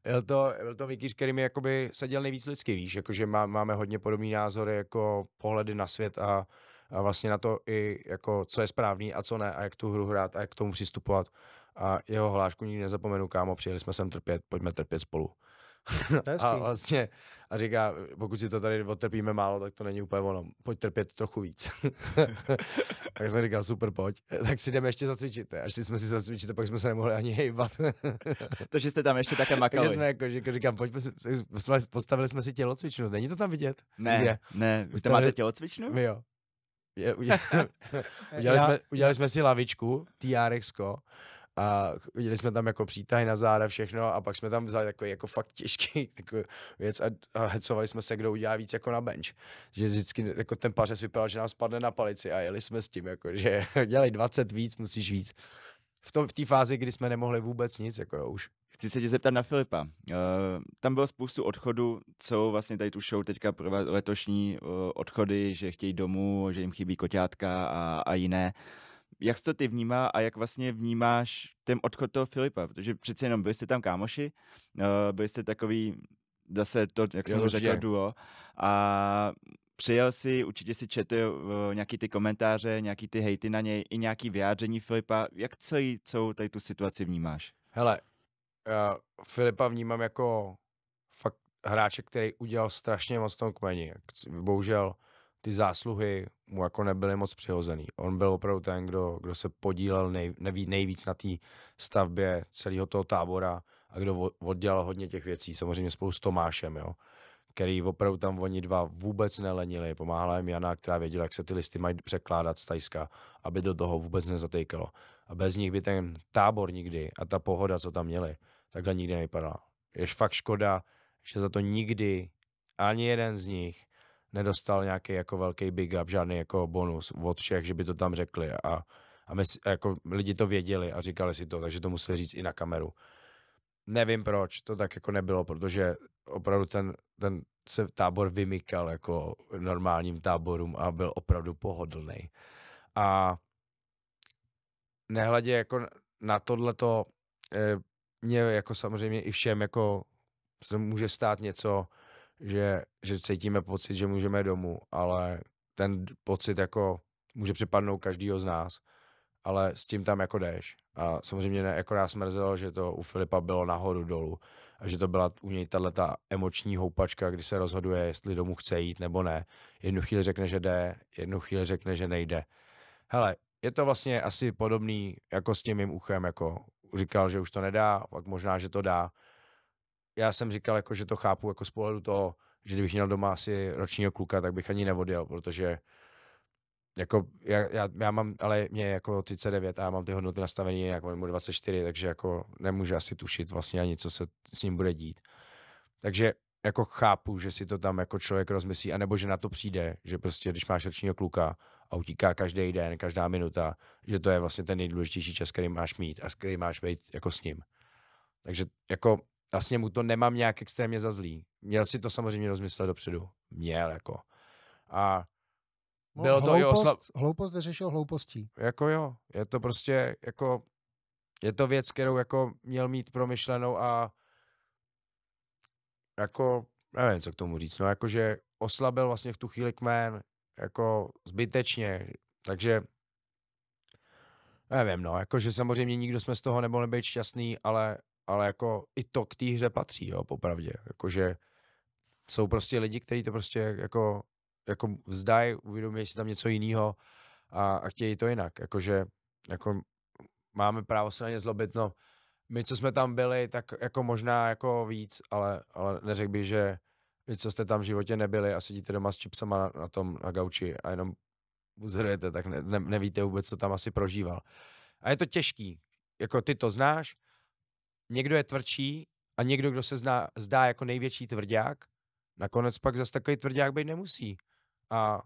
Byl to, byl to Mikýř, který mi jakoby seděl nejvíc lidsky, víš, jakože má, máme hodně podobné názory, jako pohledy na svět a vlastně na to i jako, co je správný a co ne a jak tu hru hrát a jak k tomu přistupovat. A jeho hlášku nikdy nezapomenu, kámo, přijeli jsme sem trpět, pojďme trpět spolu. [laughs] a vlastně a říká, pokud si to tady odtrpíme málo, tak to není úplně ono. Pojď trpět trochu víc. [laughs] tak jsem říkal, super, pojď. [laughs] Tak si jdeme ještě zacvičit. A šli jsme si zacvičit a pak jsme se nemohli ani hejbat. že jste tam ještě také makali. Takže jsme jako, že, jako říkám, pojď, postavili jsme si tělocvičnu. Není to tam vidět? Ne, je. ne. Vy tam máte tělocvičnu? My jo. Je, [laughs] udělali, jsme, udělali jsme si lavičku, trx a udělali jsme tam jako přítahy na záda, všechno a pak jsme tam vzali takový jako fakt těžký jako [laughs] věc a, a hecovali jsme se, kdo udělá víc jako na bench. Že vždycky jako ten pařes vypadal, že nám spadne na palici a jeli jsme s tím, jako, že [laughs] dělej 20 víc, musíš víc. V té v fázi, kdy jsme nemohli vůbec nic, jako jo, už. Chci se tě zeptat na Filipa. Uh, tam bylo spoustu odchodů, co vlastně tady tu show teďka pro letošní uh, odchody, že chtějí domů, že jim chybí koťátka a, a jiné. Jak jsi to ty vnímá a jak vlastně vnímáš ten odchod toho Filipa? Protože přece jenom byli jste tam kámoši, uh, byli jste takový zase to, jak jsem řekl, duo. A přijel si, určitě si četl uh, nějaký ty komentáře, nějaký ty hejty na něj, i nějaký vyjádření Filipa. Jak celý, celou tady tu situaci vnímáš? Hele, uh, Filipa vnímám jako fakt hráče, který udělal strašně moc tom kmeni. Bohužel ty zásluhy mu jako nebyly moc přihozený. On byl opravdu ten, kdo, kdo se podílel nej, nejvíc na té stavbě celého toho tábora a kdo oddělal hodně těch věcí, samozřejmě spolu s Tomášem, jo, který opravdu tam oni dva vůbec nelenili. Pomáhala jim Jana, která věděla, jak se ty listy mají překládat z Tajska, aby do toho vůbec nezatejkalo. A bez nich by ten tábor nikdy a ta pohoda, co tam měli, takhle nikdy nevypadala. Jež fakt škoda, že za to nikdy ani jeden z nich nedostal nějaký jako velký big up, žádný jako bonus od všech, že by to tam řekli a, a my, jako lidi to věděli a říkali si to, takže to museli říct i na kameru. Nevím proč, to tak jako nebylo, protože opravdu ten, ten se tábor vymykal jako normálním táborům a byl opravdu pohodlný. A nehledě jako na tohleto, eh, mě jako samozřejmě i všem jako se může stát něco, že, že cítíme pocit, že můžeme domů, ale ten pocit jako může připadnout každýho z nás, ale s tím tam jako jdeš. A samozřejmě ne, jako nás mrzelo, že to u Filipa bylo nahoru dolů a že to byla u něj tahle ta emoční houpačka, kdy se rozhoduje, jestli domů chce jít nebo ne. Jednu chvíli řekne, že jde, jednu chvíli řekne, že nejde. Hele, je to vlastně asi podobný jako s tím mým uchem, jako říkal, že už to nedá, pak možná, že to dá. Já jsem říkal, jako, že to chápu jako z pohledu toho, že kdybych měl doma asi ročního kluka, tak bych ani nevodil, protože jako já, já, já mám, ale mě jako 39 a já mám ty hodnoty nastavené jako mu 24, takže jako nemůžu asi tušit vlastně ani, co se s ním bude dít. Takže jako chápu, že si to tam jako člověk rozmyslí, anebo že na to přijde, že prostě když máš ročního kluka, a utíká každý den, každá minuta, že to je vlastně ten nejdůležitější čas, který máš mít a který máš být jako s ním. Takže jako vlastně mu to nemám nějak extrémně za zlý. Měl si to samozřejmě rozmyslet dopředu. Měl jako. A no, bylo no, to hloupost, osla... hloupost vyřešil hloupostí. Jako jo, je to prostě jako, je to věc, kterou jako měl mít promyšlenou a jako, nevím, co k tomu říct, no jakože oslabil vlastně v tu chvíli kmen, jako zbytečně, takže nevím, no, jakože samozřejmě nikdo jsme z toho nemohli být šťastný, ale, ale jako i to k té hře patří, jo, popravdě, jakože jsou prostě lidi, kteří to prostě jako, jako vzdají, uvědomí si tam něco jiného a, a chtějí to jinak, jakože jako máme právo se na ně zlobit, no, my, co jsme tam byli, tak jako možná jako víc, ale, ale neřekl bych, že vy, co jste tam v životě nebyli a sedíte doma s čipsama na, na tom, na gauči a jenom buzerujete, tak ne, ne, nevíte vůbec, co tam asi prožíval. A je to těžký. Jako ty to znáš, někdo je tvrdší a někdo, kdo se zná, zdá jako největší tvrdák, nakonec pak zase takový tvrdák být nemusí. A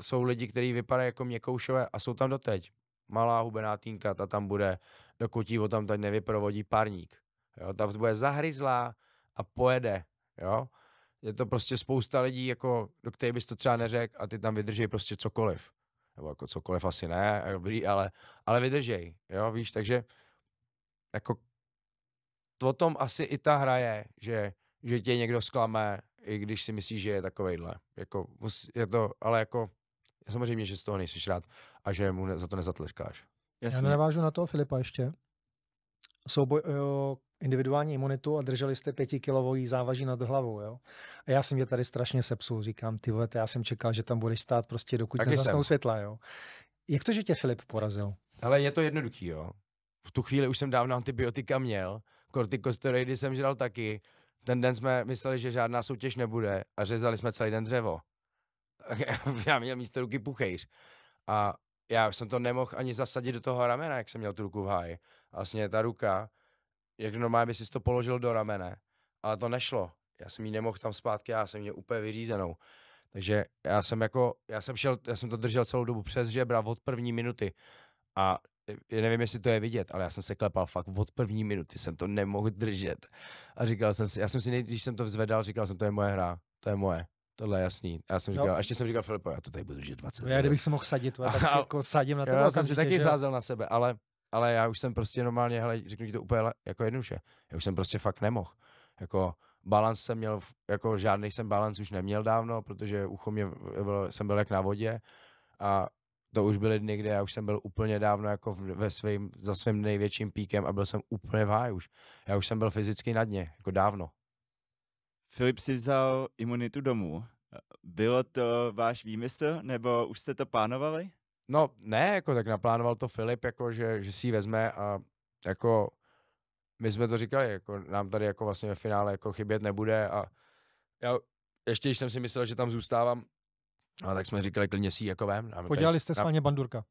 jsou lidi, kteří vypadají jako měkoušové a jsou tam doteď. Malá hubená týnka, ta tam bude, dokud ho tam teď nevyprovodí parník. Jo, ta bude zahryzlá a pojede. Jo? je to prostě spousta lidí, jako, do kterých bys to třeba neřekl a ty tam vydrží prostě cokoliv. Nebo jako cokoliv asi ne, dobrý, ale, ale vydržej, jo, víš, takže jako to o tom asi i ta hra je, že, že tě někdo zklame, i když si myslíš, že je takovejhle. Jako, je to, ale jako, samozřejmě, že z toho nejsi rád a že mu ne, za to nezatleškáš. Jasně. Já navážu na toho Filipa ještě souboj eh, o individuální imunitu a drželi jste pětikilový závaží nad hlavou. Jo? A já jsem tě tady strašně sepsul, říkám, ty vole, já jsem čekal, že tam budeš stát prostě dokud Taky nezasnou jsem. světla. Jo? Jak to, že tě Filip porazil? Ale je to jednoduchý, jo. V tu chvíli už jsem dávno antibiotika měl, kortikosteroidy jsem žral taky, ten den jsme mysleli, že žádná soutěž nebude a řezali jsme celý den dřevo. [laughs] Já měl místo ruky puchejř. A já jsem to nemohl ani zasadit do toho ramena, jak jsem měl tu ruku v háji vlastně ta ruka, jak normálně by si to položil do ramene, ale to nešlo. Já jsem ji nemohl tam zpátky, já jsem ji úplně vyřízenou. Takže já jsem jako, já jsem šel, já jsem to držel celou dobu přes žebra od první minuty a já nevím, jestli to je vidět, ale já jsem se klepal fakt od první minuty, jsem to nemohl držet. A říkal jsem si, já jsem si, když jsem to vzvedal, říkal jsem, to je moje hra, to je moje. Tohle je jasný. Já jsem říkal, no. a ještě jsem říkal Filipo, já to tady budu držet 20 Já kdybych se mohl sadit, tak [laughs] jako sadím na to. Já jsem si taky sázel na sebe, ale ale já už jsem prostě normálně, hele, řeknu ti to úplně jako jednoduše, já už jsem prostě fakt nemohl. Jako balans jsem měl, jako žádný jsem balans už neměl dávno, protože ucho mě bylo, jsem byl jak na vodě a to už byly dny, kde já už jsem byl úplně dávno jako ve svým, za svým největším píkem a byl jsem úplně v háji už. Já už jsem byl fyzicky na dně, jako dávno. Filip si vzal imunitu domů. Bylo to váš výmysl, nebo už jste to plánovali? No ne, jako tak naplánoval to Filip, jako že, že si ji vezme a jako my jsme to říkali, jako nám tady jako vlastně ve finále jako chybět nebude a já ještě, když jsem si myslel, že tam zůstávám, a no, tak jsme říkali klidně si jako vem. Podělali jste s na... Bandurka.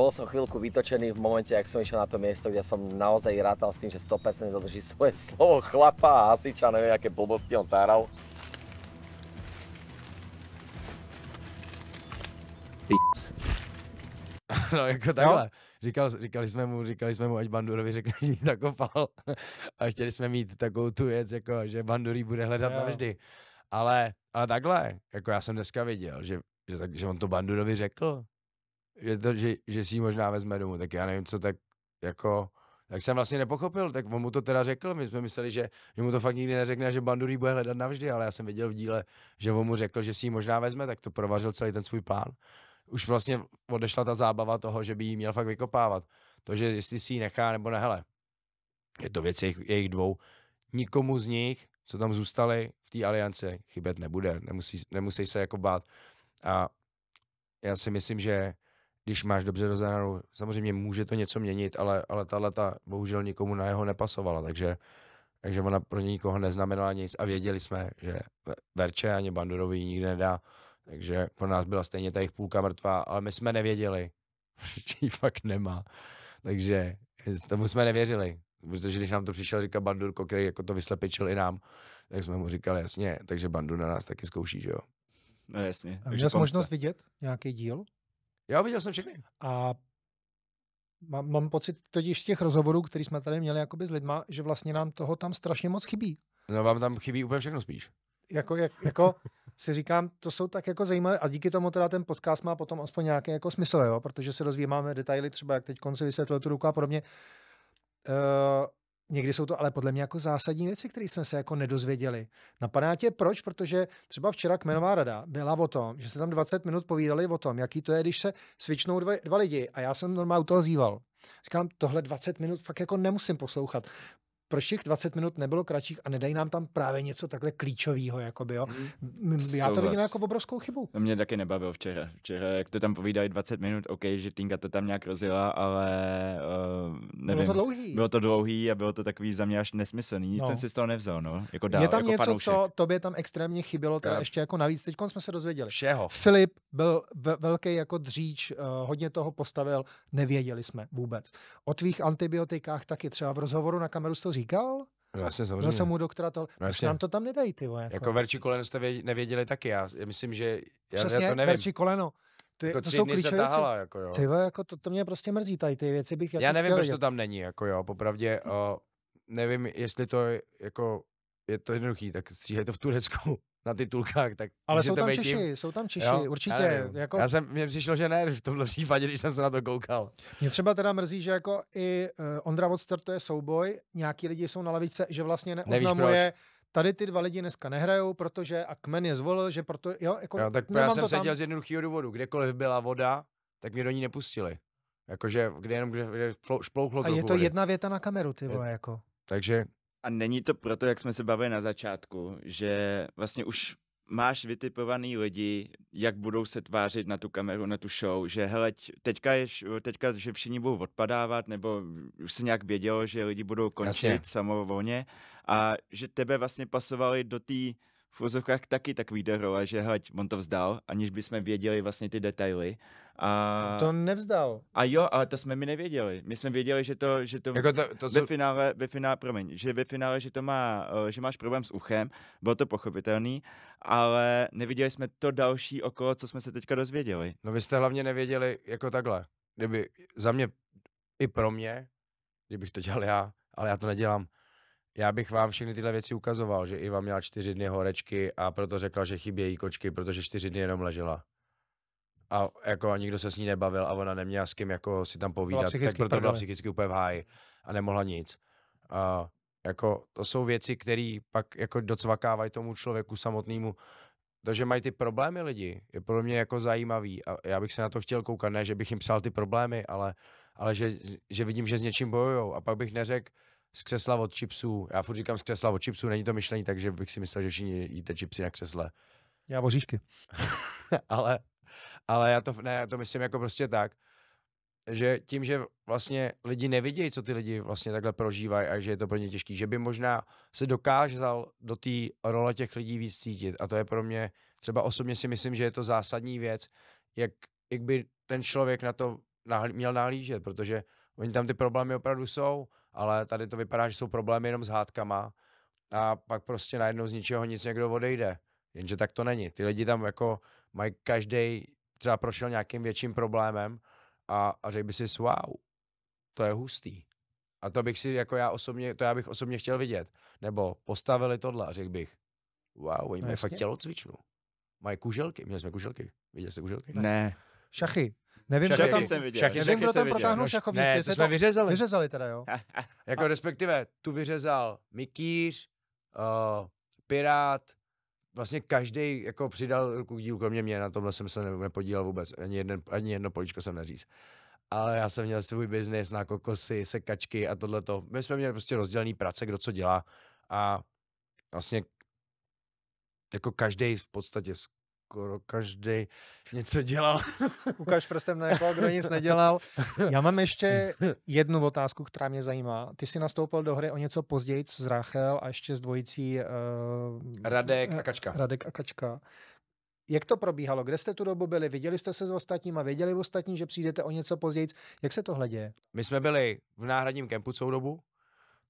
Byl jsem som chvíľku vytočený v momentě, jak jsem išel na to místo, kde jsem naozaj rátal s tím, že 100% dodrží svoje slovo chlapa a asi nevím, jaké blbosti on táral. ty [laughs] No jako takhle. No. Říkal, říkali jsme mu, říkali jsme mu, ať Bandurovi řekne, [laughs] že zakopal. A chtěli jsme mít takovou tu věc, jako, že Bandurí bude hledat no. navždy. Ale, ale takhle, jako já jsem dneska viděl, že, že, tak, že on to Bandurovi řekl. Že, to, že, že si ji možná vezme domů, tak já nevím, co tak jako... Tak jsem vlastně nepochopil, tak on mu to teda řekl, my jsme mysleli, že, že mu to fakt nikdy neřekne že Bandurí bude hledat navždy, ale já jsem viděl v díle, že on mu řekl, že si ji možná vezme, tak to provařil celý ten svůj plán už vlastně odešla ta zábava toho, že by jí měl fakt vykopávat. To, že jestli si ji nechá nebo ne, je to věc jejich, jejich dvou. Nikomu z nich, co tam zůstali v té aliance, chybět nebude, nemusí, nemusí se jako bát. A já si myslím, že když máš dobře rozehranou, samozřejmě může to něco měnit, ale, ale ta leta bohužel nikomu na jeho nepasovala, takže, takže ona pro nikoho neznamenala nic a věděli jsme, že Verče ani Bandurovi nikdy nedá takže pro nás byla stejně ta jich půlka mrtvá, ale my jsme nevěděli, [laughs] že ji fakt nemá. Takže tomu jsme nevěřili. Protože když nám to přišel říkal Bandurko, který jako to vyslepičil i nám, tak jsme mu říkali jasně, takže Bandu na nás taky zkouší, že jo. No jasně. A měl jsi možnost vidět nějaký díl? Já viděl jsem všechny. A mám, mám pocit totiž z těch rozhovorů, které jsme tady měli jakoby s lidma, že vlastně nám toho tam strašně moc chybí. No vám tam chybí úplně všechno spíš jako, jak, jako [laughs] si říkám, to jsou tak jako zajímavé a díky tomu teda ten podcast má potom aspoň nějaký jako smysl, jo, protože se dozvímáme detaily, třeba jak teď konci vysvětlil tu ruku a podobně. Uh, někdy jsou to ale podle mě jako zásadní věci, které jsme se jako nedozvěděli. Napadá tě proč? Protože třeba včera kmenová rada byla o tom, že se tam 20 minut povídali o tom, jaký to je, když se svičnou dva, dva lidi a já jsem normálně u toho zýval. Říkám, tohle 20 minut fakt jako nemusím poslouchat proč těch 20 minut nebylo kratších a nedají nám tam právě něco takhle klíčového, jakoby, jo. Mhm. Já to vidím jako obrovskou chybu. To mě taky nebavilo včera. Včera, jak to tam povídají 20 minut, OK, že Tinka to tam nějak rozjela, ale uh, eh, nevím. Bylo to dlouhý. Bylo to dlouhý a bylo to takový za mě až nesmyslný. Nic no. jsem si z toho nevzal, no. Jako dál, Je tam jako něco, fanoušek. co tobě tam extrémně chybělo, teda ještě jako navíc. Teď jsme se dozvěděli. Všeho. Filip byl ve- velký jako dříč, uh, hodně toho postavil, nevěděli jsme vůbec. O tvých antibiotikách taky třeba v rozhovoru na kameru jste říkal? No jasně, samozřejmě. jsem mu doktora to, no jasně. nám to tam nedají, ty vole. Jako, jako verčí Koleno jste nevěděli taky, já, já myslím, že já, Přesně, já to nevím. Verči Koleno. Ty, jako to jsou klíčové věci. jako jo. Ty vole, jako to, to, mě prostě mrzí, tady ty věci bych jako Já nevím, proč to tam není, jako jo, popravdě, o, nevím, jestli to je, jako je to jednoduchý, tak stříhej to v Turecku na titulkách, tak Ale jsou tam, Češi, tím. jsou tam Češi, jo? určitě. Já, jako... já jsem, mně přišlo, že ne v tomhle případě, když jsem se na to koukal. Mě třeba teda mrzí, že jako i uh, Ondra je souboj, nějaký lidi jsou na lavice, že vlastně neoznamuje, tady ty dva lidi dneska nehrajou, protože a kmen je zvolil, že proto, jo, jako jo, tak já jsem seděl tam. z jednoduchého důvodu, kdekoliv byla voda, tak mě do ní nepustili. Jakože, kde jenom, kde, kde šplouchlo A je to vody. jedna věta na kameru, ty vole, jako. Takže a není to proto, jak jsme se bavili na začátku, že vlastně už máš vytipovaný lidi, jak budou se tvářit na tu kameru, na tu show, že hele, teďka, je, teďka že všichni budou odpadávat, nebo už se nějak vědělo, že lidi budou končit Jasně. samovolně a že tebe vlastně pasovali do té v úzovkách taky takový do role, že hleď, on to vzdal, aniž bychom věděli vlastně ty detaily. A, to nevzdal. A jo, a to jsme my nevěděli. My jsme věděli, že to, že to, jako to, to co... ve finále, ve finále, promiň, že ve finále, že to má, eh, že máš problém s uchem, bylo to pochopitelný, ale neviděli jsme to další okolo, co jsme se teďka dozvěděli. No vy jste hlavně nevěděli jako takhle. Kdyby za mě, i pro mě, kdybych to dělal já, ale já to nedělám, já bych vám všechny tyhle věci ukazoval, že Iva měla čtyři dny horečky a proto řekla, že chybějí kočky, protože čtyři dny jenom ležela a jako nikdo se s ní nebavil a ona neměla s kým jako si tam povídat, tak proto byla psychicky úplně v háji a nemohla nic. A jako to jsou věci, které pak jako docvakávají tomu člověku samotnému. To, že mají ty problémy lidi, je pro mě jako zajímavý a já bych se na to chtěl koukat, ne, že bych jim psal ty problémy, ale, ale že, že vidím, že s něčím bojujou a pak bych neřekl, z křesla od chipsů, já furt říkám z křesla od chipsů, není to myšlení, takže bych si myslel, že všichni jíte chipsy na křesle. Já boříšky. [laughs] ale, ale já to, ne, já to myslím jako prostě tak, že tím, že vlastně lidi nevidějí, co ty lidi vlastně takhle prožívají a že je to pro ně těžký, že by možná se dokázal do té role těch lidí víc cítit. A to je pro mě, třeba osobně si myslím, že je to zásadní věc, jak, jak by ten člověk na to nahlí, měl nahlížet, protože oni tam ty problémy opravdu jsou, ale tady to vypadá, že jsou problémy jenom s hádkama a pak prostě najednou z ničeho nic někdo odejde. Jenže tak to není. Ty lidi tam jako mají každý třeba prošel nějakým větším problémem a, a řekl by si, wow, to je hustý. A to bych si, jako já osobně, to já bych osobně chtěl vidět. Nebo postavili tohle a řekl bych, wow, oni no mají fakt tělo cvičnu. Mají kuželky, měli jsme kuželky. Viděl jste kuželky? Ne. Šachy. Nevím, šachy, kdo tam, jsem viděl. Šachy, nevím, šachy kdo tam protáhnul no, šachovnici. Ne, to jsme to vyřezali. Vyřezali teda, jo. jako a... respektive, tu vyřezal Mikýř, uh, eh, Pirát, vlastně každý jako přidal ruku k dílu, kromě mě, na tomhle jsem se ne, nepodílel vůbec, ani, jeden, ani jedno políčko jsem neříz. Ale já jsem měl svůj biznis na kokosy, sekačky a tohleto. My jsme měli prostě rozdělený práce, kdo co dělá a vlastně jako každý v podstatě skoro každý něco dělal. [laughs] Ukaž prostě, na jako, kdo nic nedělal. Já mám ještě jednu otázku, která mě zajímá. Ty jsi nastoupil do hry o něco později s Rachel a ještě s dvojicí... Uh, Radek a eh, Kačka. Radek a Kačka. Jak to probíhalo? Kde jste tu dobu byli? Viděli jste se s a Věděli ostatní, že přijdete o něco později? Jak se tohle děje? My jsme byli v náhradním kempu celou dobu,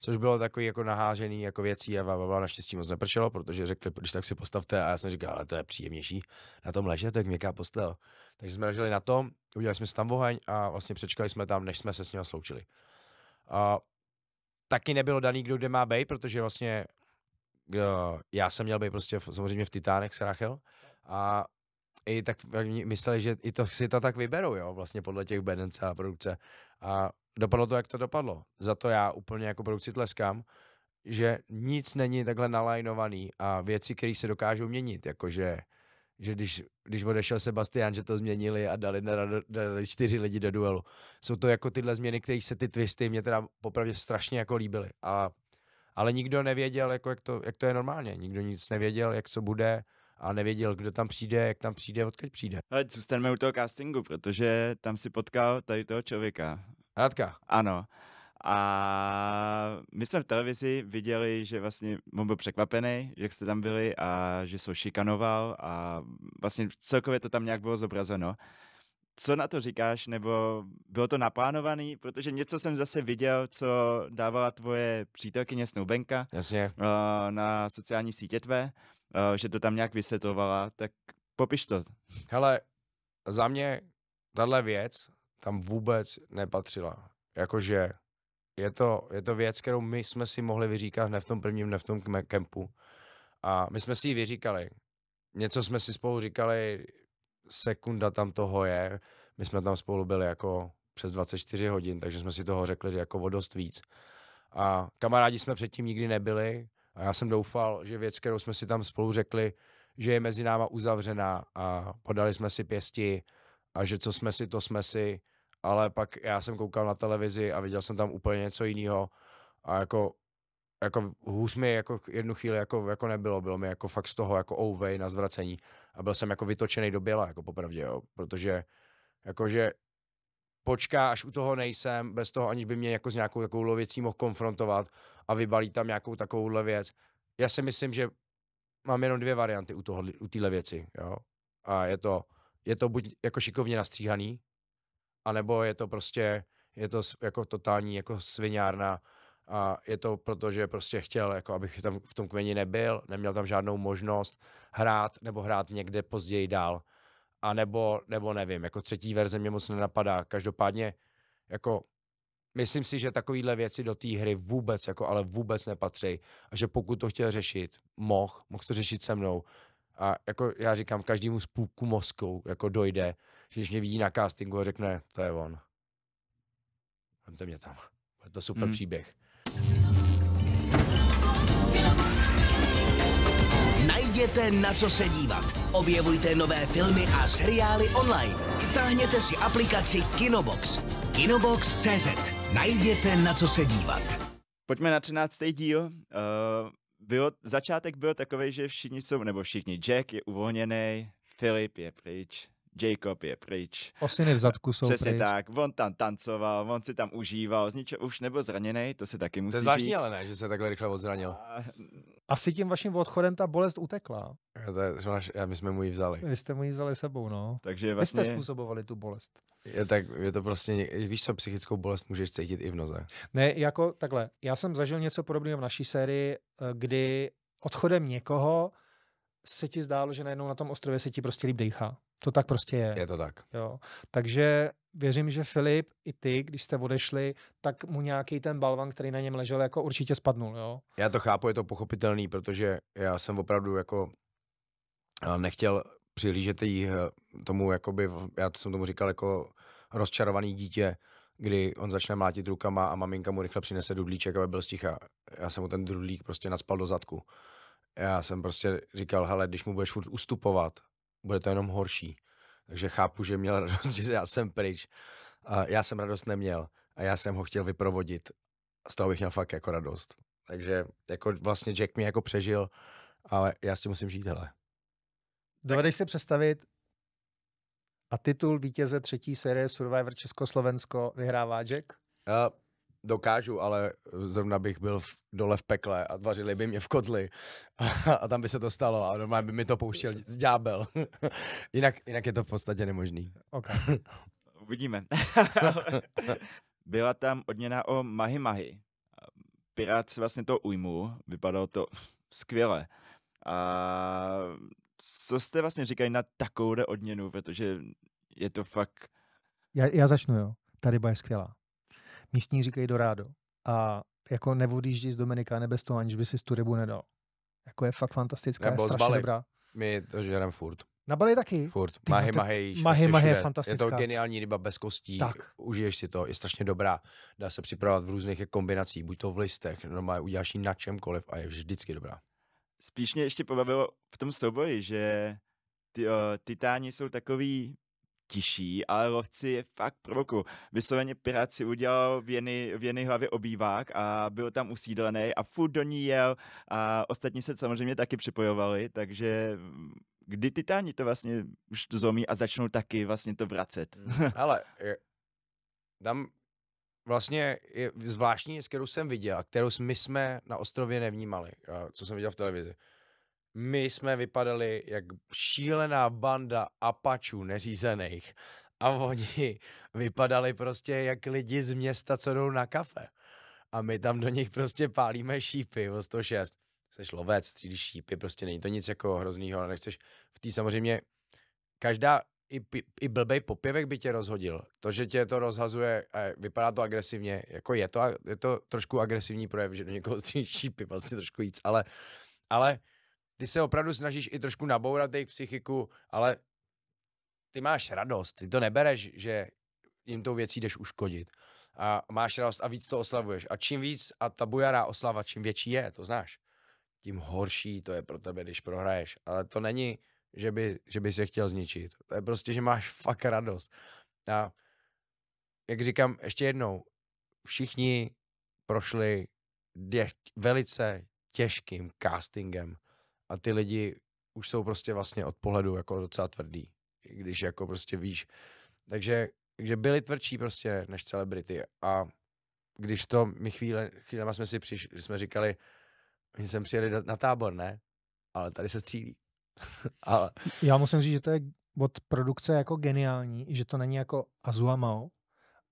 což bylo takový jako nahážený jako věcí a bla, naštěstí moc nepršelo, protože řekli, když tak si postavte a já jsem říkal, ale to je příjemnější na tom ležet, tak měkká postel. Takže jsme leželi na tom, udělali jsme si tam oheň a vlastně přečkali jsme tam, než jsme se s ním sloučili. A taky nebylo daný, kdo kde má bej, protože vlastně kdo, eh, já jsem měl být prostě v, samozřejmě v Titánech s Rachel a i tak mysleli, že i to si to tak vyberou, jo, vlastně podle těch Benence a produkce. A dopadlo to, jak to dopadlo. Za to já úplně jako produkci tleskám, že nic není takhle nalajnovaný a věci, které se dokážou měnit, jakože že když, když odešel Sebastian, že to změnili a dali, na, dali čtyři lidi do duelu. Jsou to jako tyhle změny, které se ty twisty mě teda popravdě strašně jako líbily. A, ale nikdo nevěděl, jako jak, to, jak to je normálně. Nikdo nic nevěděl, jak co bude a nevěděl, kdo tam přijde, jak tam přijde, odkud přijde. Ale zůstaneme u toho castingu, protože tam si potkal tady toho člověka. Radka. Ano. A my jsme v televizi viděli, že vlastně on byl překvapený, jak jste tam byli a že se šikanoval a vlastně celkově to tam nějak bylo zobrazeno. Co na to říkáš, nebo bylo to naplánovaný? Protože něco jsem zase viděl, co dávala tvoje přítelkyně Snoubenka Jasně. Eh, na sociální sítě tvé Eh, že to tam nějak vysvětlovala, tak popiš to. Hele, za mě tahle věc tam vůbec nepatřila. Jakože je to, je to věc, kterou my jsme si mohli vyříkat ne v tom prvním, ne v tom kempu. A my jsme si ji vyříkali. Něco jsme si spolu říkali, sekunda tam toho je. My jsme tam spolu byli jako přes 24 hodin, takže jsme si toho řekli jako o dost víc. A kamarádi jsme předtím nikdy nebyli, a já jsem doufal, že věc, kterou jsme si tam spolu řekli, že je mezi náma uzavřená a podali jsme si pěsti a že co jsme si, to jsme si, ale pak já jsem koukal na televizi a viděl jsem tam úplně něco jiného a jako, jako hůř mi jako jednu chvíli jako, jako nebylo, bylo mi jako fakt z toho jako ouvej na zvracení a byl jsem jako vytočený do běla, jako popravdě, jo, protože jakože počká, až u toho nejsem, bez toho, aniž by mě jako s nějakou takovou věcí mohl konfrontovat a vybalí tam nějakou takovouhle věc. Já si myslím, že mám jenom dvě varianty u, toho, u téhle věci. Jo? A je to, je to buď jako šikovně nastříhaný, anebo je to prostě, je to jako totální jako sviňárna a je to proto, že prostě chtěl, jako abych tam v tom kmeni nebyl, neměl tam žádnou možnost hrát nebo hrát někde později dál a nebo, nebo nevím, jako třetí verze mě moc nenapadá. Každopádně, jako myslím si, že takovéhle věci do té hry vůbec, jako ale vůbec nepatří a že pokud to chtěl řešit, mohl, mohl to řešit se mnou. A jako já říkám, každému z půlku mozku jako dojde, že když mě vidí na castingu a řekne, to je on. Vemte mě tam. Je to super mm. příběh. najděte, na co se dívat. Objevujte nové filmy a seriály online. Stáhněte si aplikaci Kinobox. Kinobox.cz. Najděte, na co se dívat. Pojďme na 13. díl. Uh, eh, bylo, začátek byl takový, že všichni jsou, nebo všichni, Jack je uvolněný, Filip je pryč, Jacob je pryč. Osiny v zadku jsou Přesně pryč. tak, on tam tancoval, on si tam užíval, z ničeho už nebyl zraněný, to se taky musí To je zvláštní, ale ne, že se takhle rychle odzranil. Mm. Asi tím vaším odchodem ta bolest utekla. Já, to je, já my jsme mu ji vzali. Vy jste mu ji vzali sebou, no. Takže vlastně... Vy jste vlastně- způsobovali tu bolest. Je, tak je to prostě, víš co, psychickou bolest můžeš cítit i v noze. Ne, jako takhle, já jsem zažil něco podobného v naší sérii, eh, kdy odchodem někoho se ti zdálo, že najednou na tom ostrově se ti prostě líp dejchá. To tak prostě je. Je to tak. Jo. Takže věřím, že Filip i ty, když jste odešli, tak mu nějaký ten balvan, který na něm ležel, jako určitě spadnul. Jo? Já to chápu, je to pochopitelný, protože já jsem opravdu jako eh, nechtěl přihlížet jí eh, tomu, jakoby, já jsem tomu říkal, jako rozčarovaný dítě, kdy on začne mlátit rukama a maminka mu rychle přinese dudlíček, aby byl sticha. Já jsem mu ten dudlík prostě naspal do zadku. Já jsem prostě říkal, hele, když mu budeš furt ustupovat, bude to jenom horší. Takže chápu, že měl [laughs] radost, že já jsem pryč. A já jsem radost neměl a já jsem ho chtěl vyprovodit. Z toho bych měl fakt jako radost. Takže jako vlastně Jack mě jako přežil, ale já s tím musím žít, hele. Dovedeš se představit, a titul vítěze třetí série Survivor Československo vyhrává Jack? Uh, Dokážu, ale zrovna bych byl v, dole v pekle a vařili by mě v kotli a, [laughs] a tam by se to stalo a normálně by mi to pouštěl ďábel. [laughs] jinak, jinak je to v podstatě nemožný. Okay. [laughs] Uvidíme. Byla tam odměna o Mahy Mahy. Pirát se vlastně to ujmu, vypadalo to skvěle. A co jste vlastně říkali na takovou odměnu, protože je to fakt... Já, já začnu, jo. Ta ryba je skvělá. Místní říkají Dorado. A jako neodjíždíš z Dominika bez toho, aniž by si tu rybu nedal. Jako je fakt fantastická, Nebo je strašně dobrá. My to žereme furt. Na Bali taky. Furt. Ty, mahy, mahy, prostě mahy, mahy je fantastická. Je to geniální ryba bez kostí. Tak. Užiješ si to, je strašně dobrá. Dá se připravovat v různých jako kombinacích, buď to v listech, normálně uděláš ji na čemkoliv a je vždycky dobrá. Spíš mě ještě pobavilo v tom souboji, že ty o, titáni jsou takový tiší, ale lovci je fakt provoku. Vysloveně pirát si udělal v jeny, v hlavě obývák a byl tam usídlený a furt do ní jel a ostatní se samozřejmě taky připojovali, takže mm, kdy titáni to vlastně už zomí a začnou taky vlastně to vracet. Mm, ale tam vlastně je zvláštní věc, kterou jsem viděl a kterou my jsme na ostrově nevnímali, co jsem viděl v televizi my jsme vypadali jak šílená banda apačů neřízených a oni vypadali prostě jak lidi z města, co jdou na kafe. A my tam do nich prostě pálíme šípy o 106. Jseš lovec, střílíš šípy, prostě není to nic jako hroznýho, nechceš v té samozřejmě každá i, i blbej popěvek by tě rozhodil. To, že tě to rozhazuje, vypadá to agresivně, jako je to, je to trošku agresivní projev, že do někoho střílíš šípy, vlastně trošku víc, ale, ale ty se opravdu snažíš i trošku nabourat jejich psychiku, ale ty máš radost, ty to nebereš, že jim tou věcí jdeš uškodit. A máš radost a víc to oslavuješ. A čím víc, a ta bujará oslava, čím větší je, to znáš, tím horší to je pro tebe, když prohraješ. Ale to není, že by, že by se chtěl zničit. To je prostě, že máš [laughs] fakt radost. A jak říkám ještě jednou, všichni prošli dě- velice těžkým castingem a ty lidi už jsou prostě vlastně od pohledu jako docela tvrdý, když jako prostě víš. Takže, takže byli tvrdší prostě než celebrity a když to my chvíle, chvílema jsme si přišli, jsme říkali, my jsme přijeli na tábor, ne? Ale tady se střílí. [laughs] Ale... Já musím říct, že to je od produkce jako geniální, že to není jako Azuamao,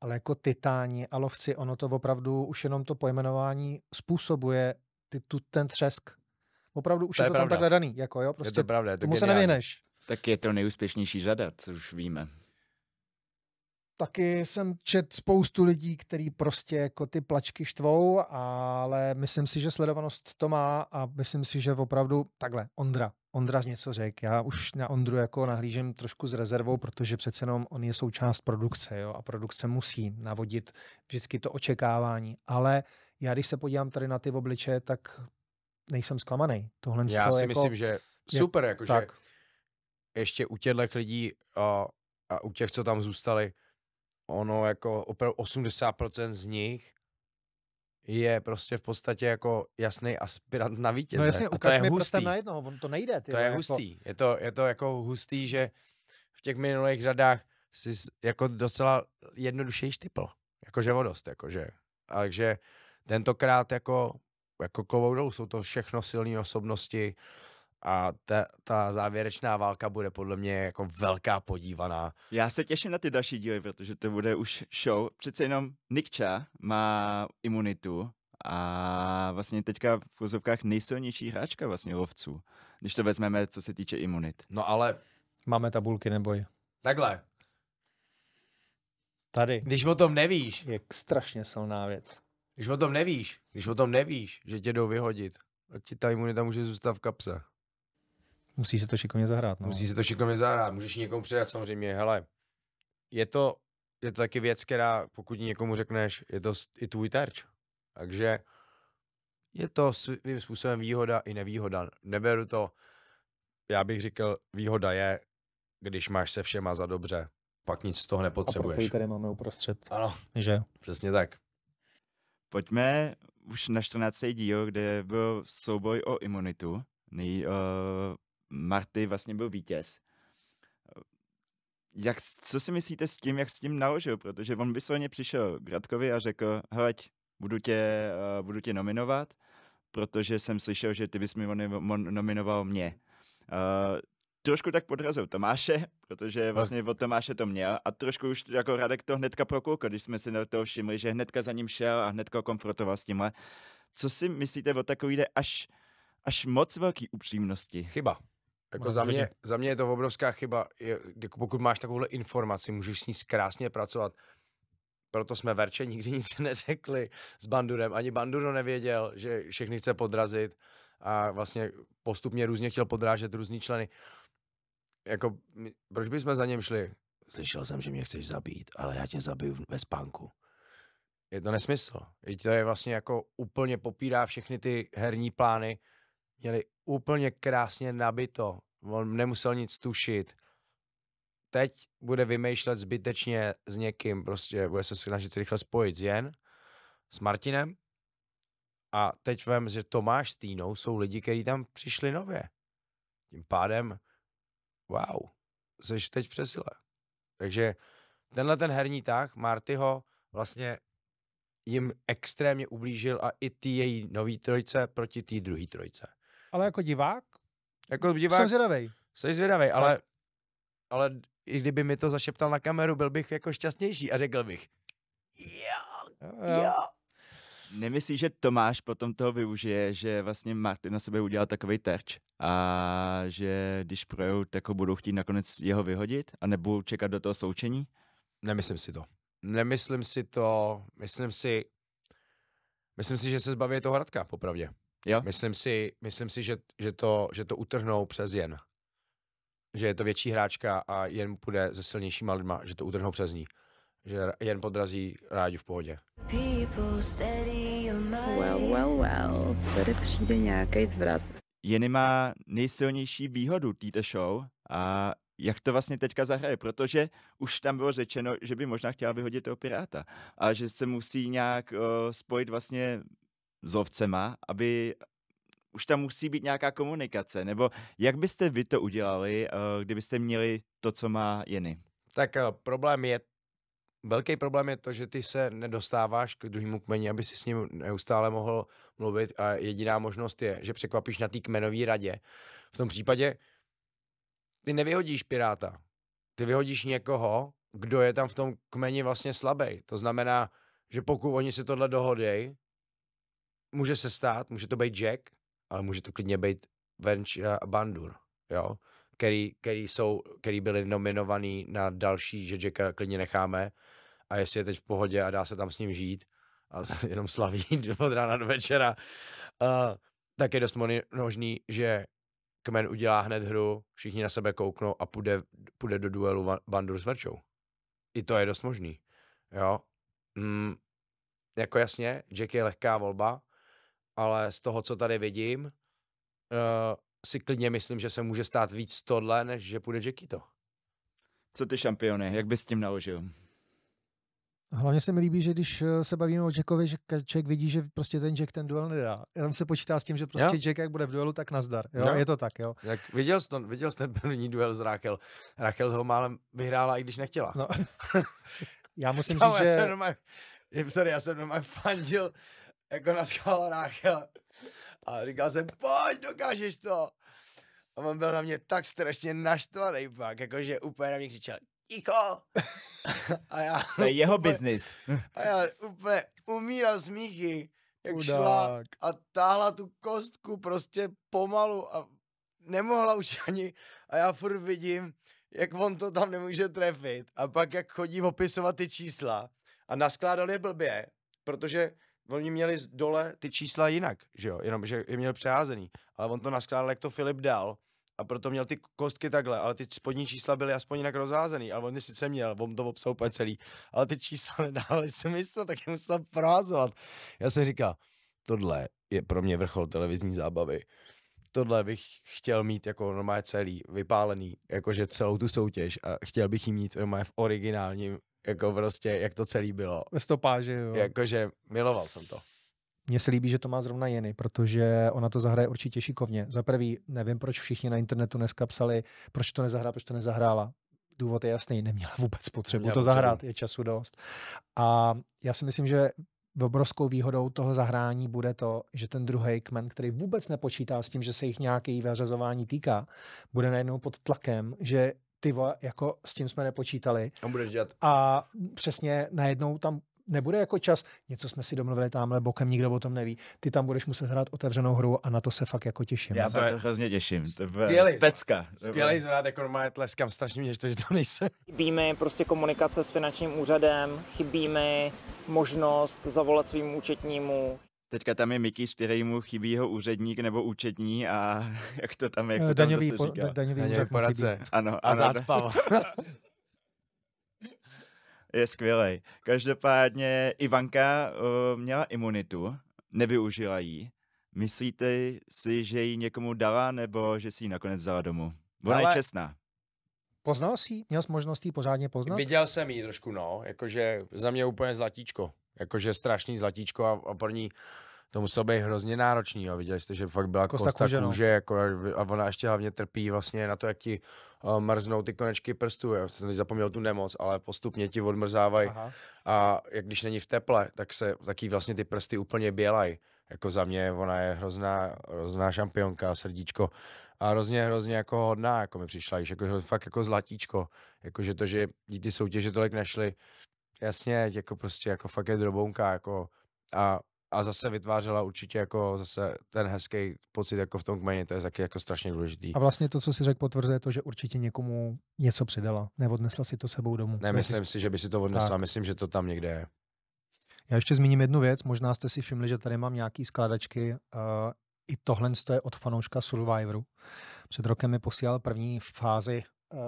ale jako titáni a lovci, ono to opravdu už jenom to pojmenování způsobuje ty, tu, ten třesk Opravdu už to je, je to pravda. tam takhle daný. Jako, jo? Prostě je to prostě pravda, je to tomu se nevyhneš. Tak je to nejúspěšnější řada, už víme. Taky jsem čet spoustu lidí, který prostě jako ty plačky štvou, ale myslím si, že sledovanost to má a myslím si, že opravdu takhle Ondra. Ondra něco řekl. Já už na Ondru jako nahlížím trošku s rezervou, protože přece jenom on je součást produkce jo? a produkce musí navodit vždycky to očekávání. Ale já když se podívám tady na ty obliče, tak nejsem zklamaný. Tohle Já si jako, myslím, že super, je, jako, tak. že ještě u těchto lidí a, a u těch, co tam zůstali, ono jako opravdu 80% z nich je prostě v podstatě jako jasný aspirant na vítěze. No jasně, ukaž to mi hustý. na jednoho. on to nejde. Ty to je jako... hustý. Je to, je to jako hustý, že v těch minulých řadách si jako docela jednodušejší typl, Jakože o vodost, jakože. Takže tentokrát jako jako kovoudou, jsou to všechno silné osobnosti a ta, ta závěrečná válka bude podle mě jako velká podívaná. Já se těším na ty další díly, protože to bude už show. Přece jenom Nikča má imunitu a vlastně teďka v úzovkách nejsilnější hráčka vlastně lovců, když to vezmeme, co se týče imunit. No ale... Máme tabulky, neboj. Takhle. Tady. Když o tom nevíš. Je strašně silná věc. Když o tom nevíš, když o tom nevíš, že tě jdou vyhodit, tak ti ta imunita může zůstat v kapse. Musí se to šikovně zahrát. No. Musí se to šikovně zahrát. Můžeš někomu předat samozřejmě, hele, je to, je to taky věc, která, pokud někomu řekneš, je to i tvůj terč. Takže je to svým způsobem výhoda i nevýhoda. Neberu to, já bych říkal, výhoda je, když máš se všema za dobře, pak nic z toho nepotřebuješ. A tady máme uprostřed. Ano, že? přesně tak. Pojďme už na 14. díl, kde byl souboj o imunitu. Nej, uh, Marty vlastně byl vítěz. Eh, jak, co si myslíte s tím, jak s tím naložil? Protože on vysloveně přišel k Radkovi a řekl, hleď, budu tě, uh, budu tě nominovat, protože jsem slyšel, že ty bys mi nominoval mě. Uh, trošku tak podrazil Tomáše, protože vlastně od Tomáše to měl a trošku už jako Radek to hnedka prokoukl, když jsme si na to všimli, že hnedka za ním šel a hnedka konfrontoval s tímhle. Co si myslíte o takovýhle až, až moc velký upřímnosti? Chyba. Jako za, mě, za mě je to obrovská chyba. Je, pokud máš takovouhle informaci, můžeš s ní krásně pracovat. Proto jsme verče nikdy [laughs] nic neřekli s Bandurem. Ani Banduro nevěděl, že všechny chce podrazit a vlastně postupně různě chtěl podrážet různý členy jako, proč bychom za něm šli? Slyšel jsem, že mě chceš zabít, ale já tě zabiju ve spánku. Je to nesmysl. Teď to je vlastně jako úplně popírá všechny ty herní plány. Měli úplně krásně nabito. On nemusel nic tušit. Teď bude vymýšlet zbytečně s někým, prostě bude se snažit rychle spojit s Jen, s Martinem. A teď vím, že Tomáš s Týnou jsou lidi, kteří tam přišli nově. Tím pádem wow, seš teď v přesile. Takže tenhle ten herní tah Martyho vlastně jim extrémně ublížil a i ty její nový trojce proti té druhé trojce. Ale jako divák? Jako divák. Jsem zvědavej. Jsi zvědavej, ale, ale i kdyby mi to zašeptal na kameru, byl bych jako šťastnější a řekl bych, jo, jo, jo. Nemyslíš, že Tomáš potom toho využije, že vlastně Martin na sebe udělal takový terč a že když projou, tak ho budou chtít nakonec jeho vyhodit a nebudou čekat do toho součení? Nemyslím si to. Nemyslím si to, myslím si, myslím si, že se zbaví toho Radka, popravdě. Jo? Myslím si, myslím si že, že, to, že to utrhnou přes jen. Že je to větší hráčka a jen půjde se silnějšíma lidma, že to utrhnou přes ní že jen podrazí rádi v pohodě. Well, well, well, tady přijde nějaký zvrat. Jenny má nejsilnější výhodu této show a jak to vlastně teďka zahraje, protože už tam bylo řečeno, že by možná chtěla vyhodit toho piráta a že se musí nějak o, eh, spojit vlastně s ovcema, aby už tam musí být nějaká komunikace, nebo jak byste vy to udělali, eh, kdybyste měli to, co má Jenny? Tak eh, problém je Velký problém je to, že ty se nedostáváš k druhému kmeni, aby si s ním neustále mohl mluvit a jediná možnost je, že překvapíš na té kmenové radě. V tom případě ty nevyhodíš piráta, ty vyhodíš někoho, kdo je tam v tom kmeni vlastně slabý. To znamená, že pokud oni si tohle dohodějí, může se stát, může to být Jack, ale může to klidně být Venč a Bandur, jo který, který, jsou, který byli nominovaný na další, že Jacka klidně necháme a jestli je teď v pohodě a dá se tam s ním žít a [laughs] jenom slaví [laughs] od rána do večera, uh, tak je dost možný, že Kmen udělá hned hru, všichni na sebe kouknou a půjde, půjde do duelu Bandur s Verčou. I to je dost možný. Jo. Mm, jako jasně, Jack je lehká volba, ale z toho, co tady vidím, uh, si klidně myslím, že se může stát víc tohle, než že půjde to. Co ty šampiony, jak bys s tím naložil? Hlavně se mi líbí, že když eh, se bavíme o Jackovi, že člověk vidí, že prostě ten Jack ten duel nedá. Tam se počítá s tím, že prostě jo. Jack jak bude v duelu, tak nazdar. Jo? Jo. Je to tak, jo. Tak viděl jsi, to, viděl jsi ten první duel s Raquel. Raquel ho málem vyhrála, i když nechtěla. No. [laughs] já musím no, říct, no, že... jsem doma, sorry, já jsem doma fandil jako na skála Raquel. A říkal jsem, pojď, dokážeš to. A on byl na mě tak strašně naštvaný pak, jakože úplně na mě křičel, ticho. [laughs] A já, to je jeho biznis. A já úplně umíral smíchy, jak Udák. šla a táhla tu kostku prostě pomalu a nemohla už ani. A já furt vidím, jak on to tam nemůže trefit. A pak jak chodí opisovat ty čísla a naskládal je blbě, protože oni měli dole ty čísla jinak, že jo, jenom, že je měl přeházený, ale on to naskládal, jak to Filip dal a proto měl ty kostky takhle, ale ty spodní čísla byly aspoň jinak rozházený, ale on je sice měl, on to obsahu úplně celý, ale ty čísla [laughs] nedávaly smysl, tak je musel prohazovat. Já jsem říkal, tohle je pro mě vrchol televizní zábavy. Tohle bych chtěl mít jako normálně celý, vypálený, jakože celou tu soutěž a chtěl bych ji mít normálně v originálním jako prostě, jak to celý bylo. Ve stopáži, jo. Jakože miloval jsem to. Mně se líbí, že to má zrovna Jeny, protože ona to zahraje určitě šikovně. Za prvý, nevím, proč všichni na internetu dneska psali, proč to nezahrála, proč to nezahrála. Důvod je jasný, neměla vůbec potřebu Měla to potřebu. zahrát, je času dost. A já si myslím, že obrovskou výhodou toho zahrání bude to, že ten druhý kmen, který vůbec nepočítá s tím, že se jich nějaký vyřazování týká, bude najednou pod tlakem, že ty vole, jako s tím jsme nepočítali. A budeš dělat. A přesně najednou tam nebude jako čas, něco jsme si domluvili tamhle bokem, nikdo o tom neví. Ty tam budeš muset hrát otevřenou hru a na to se fakt jako těším. Já se to hrozně těším. Skvělý. Pecka. Skvělý zvrat, jako normálně tleskám strašně mě, to, že to nejsem. Chybí mi prostě komunikace s finančním úřadem, chybí mi možnost zavolat svým účetnímu. Teďka tam je Mikis, který mu chybí jeho úředník nebo účetní a [laughs] jak to tam, jak to daňový, tam zase říká. daňový, daňový poradce. Ano, a ano. zácpal. [laughs] je skvělej. Každopádně Ivanka uh, měla imunitu, nevyužila ji. Myslíte si, že ji někomu dala, nebo že si ji nakonec vzala domů? Ona Ale... je čestná. Poznal jsi Měl jsi možnost jí pořádně poznat? Viděl jsem ji trošku, no. Jakože za mě úplně zlatíčko. Jakože strašný zlatíčko a, a pro ní to muselo být hrozně náročný. Jo. Viděli jste, že fakt byla jako kosta, kosta kůže, kůže no. jako, a ona ještě hlavně trpí vlastně na to, jak ti uh, mrznou ty konečky prstů. Já jsem zapomněl tu nemoc, ale postupně ti odmrzávají. A jak když není v teple, tak se taky vlastně ty prsty úplně bělají. Jako za mě ona je hrozná, hrozná šampionka, srdíčko a hrozně, hrozně jako hodná, jako mi přišla, již jako, fakt jako zlatíčko, jakože to, že ty soutěže tolik nešly, Jasně, jako prostě jako fakt je drobounka, jako a, a zase vytvářela určitě jako zase ten hezký pocit jako v tom kmeni, to je taky jako strašně důležitý. A vlastně to, co si řekl, potvrzuje to, že určitě někomu něco předala, neodnesla si to sebou domů. Ne, myslím si, že by si to odnesla, tak. myslím, že to tam někde je. Já ještě zmíním jednu věc, možná jste si všimli, že tady mám nějaký skladačky, uh, i tohle je od fanouška Survivoru. Před rokem mi posílal první fázi uh,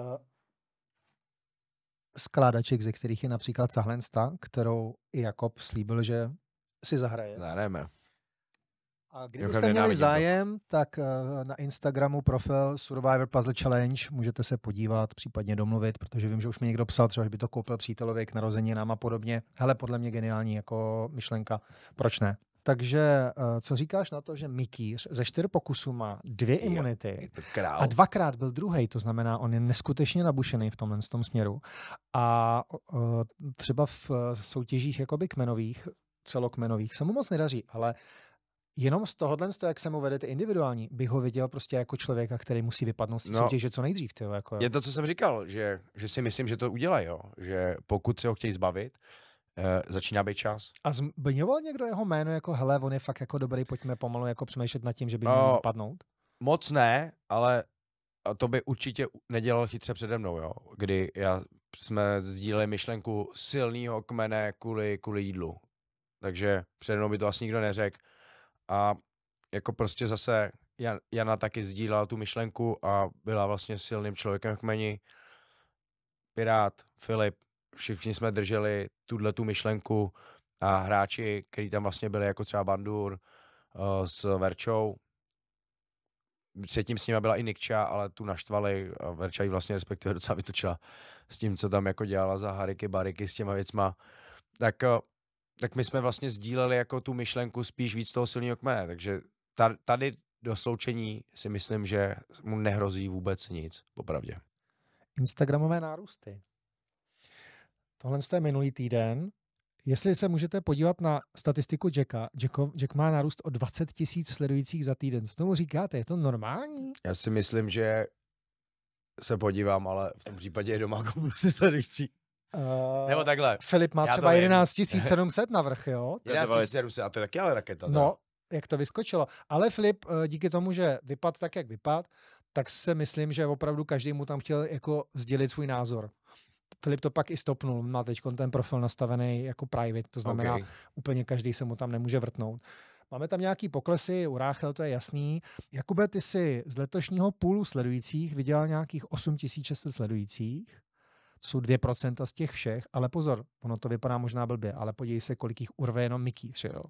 skládaček, ze kterých je například tahle kterou i Jakob slíbil, že si zahraje. Zahrajeme. A kdybyste měli zájem, to. tak eh, na Instagramu profil Survivor Puzzle Challenge můžete se podívat, případně domluvit, protože vím, že už mi někdo psal, třeba, že by to koupil přítelovi k narozeninám a podobně. Hele, podle mě geniální jako myšlenka. Proč ne? Takže eh, co říkáš na to, že Mikýř ze čtyř pokusů má dvě imunity a dvakrát byl druhý, to znamená, on je neskutečně nabušený v tomhle tom směru. A eh, třeba v eh, soutěžích jakoby kmenových, celokmenových, se mu moc nedaří, ale jenom z tohohle, z toho, jak se mu vedete ty individuální, bych ho viděl prostě jako člověka, který musí vypadnout z no, soutěže co nejdřív. Tyho, jako, Je to, co jsem říkal, že, že si myslím, že to udělají, že pokud se ho chtějí zbavit, Eh, začíná být čas. A zmiňoval někdo jeho jméno jako hele, on je fakt jako dobrý, pojďme pomalu jako přemýšlet nad tím, že by no, měl padnout? Moc ne, ale to by určitě nedělal chytře přede mnou, jo. Kdy já jsme sdíleli myšlenku silného kmene kvůli, kvůli jídlu. Takže přede mnou by to asi nikdo neřekl. A jako prostě zase Jan, Jana taky sdílela tu myšlenku a byla vlastně silným člověkem v kmeni. Pirát, Filip, všichni jsme drželi tuhle tu myšlenku a hráči, kteří tam vlastně byli, jako třeba Bandur uh, s Verčou, předtím s nimi byla i Nikča, ale tu naštvali a Verča ji vlastně respektive docela vytočila s tím, co tam jako dělala za hariky, bariky s těma věcma, tak, eh, tak my jsme vlastně sdíleli jako tu myšlenku spíš víc toho silného kmene, takže tady do sloučení si myslím, že mu nehrozí vůbec nic, popravdě. Instagramové nárůsty. Tohle je minulý týden. Jestli se můžete podívat na statistiku Jacka, Jacko, Jack má nárůst o 20 tisíc sledujících za týden. Co tomu říkáte? Je to normální? Já si myslím, že se podívám, ale v tom případě je doma prostě sledující. Uh, Nebo takhle. Filip má Já třeba 11 700 [laughs] vrch, jo? 11 000, a to je taky ale raketa. No, tak? jak to vyskočilo. Ale Filip, eh, díky tomu, že vypad tak, jak vypad, tak se myslím, že opravdu každý mu tam chtěl jako sdělit svůj názor. Filip to pak i stopnul, má teď ten profil nastavený jako private, to znamená, okay. úplně každý se mu tam nemůže vrtnout. Máme tam nějaký poklesy, u Ráchel to je jasný. Jakube, ty si z letošního půlu sledujících vydělal nějakých 8600 sledujících, to jsou 2% z těch všech, ale pozor, ono to vypadá možná blbě, ale podívej se, kolik jich urve jenom Mikýř, jo.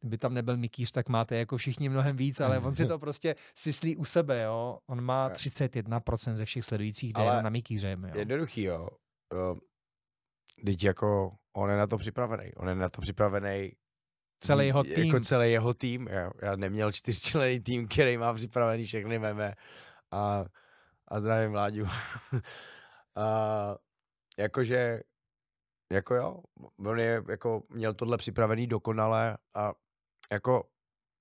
Kdyby tam nebyl Mikýř, tak máte jako všichni mnohem víc, ale on si to [laughs] prostě syslí u sebe, jo. On má 31% ze všech sledujících jde ale na Mikýře, jo. Jednoduchý, jo uh, teď jako on je na to připravený. On je na to připravený celý jeho jako tým. Jako celý jeho tým. Já, já neměl čtyřčlenný tým, který má připravený všechny meme a, a zdravím Vláďu. [laughs] a, jakože, jako jo, on je, jako, měl tohle připravený dokonale a jako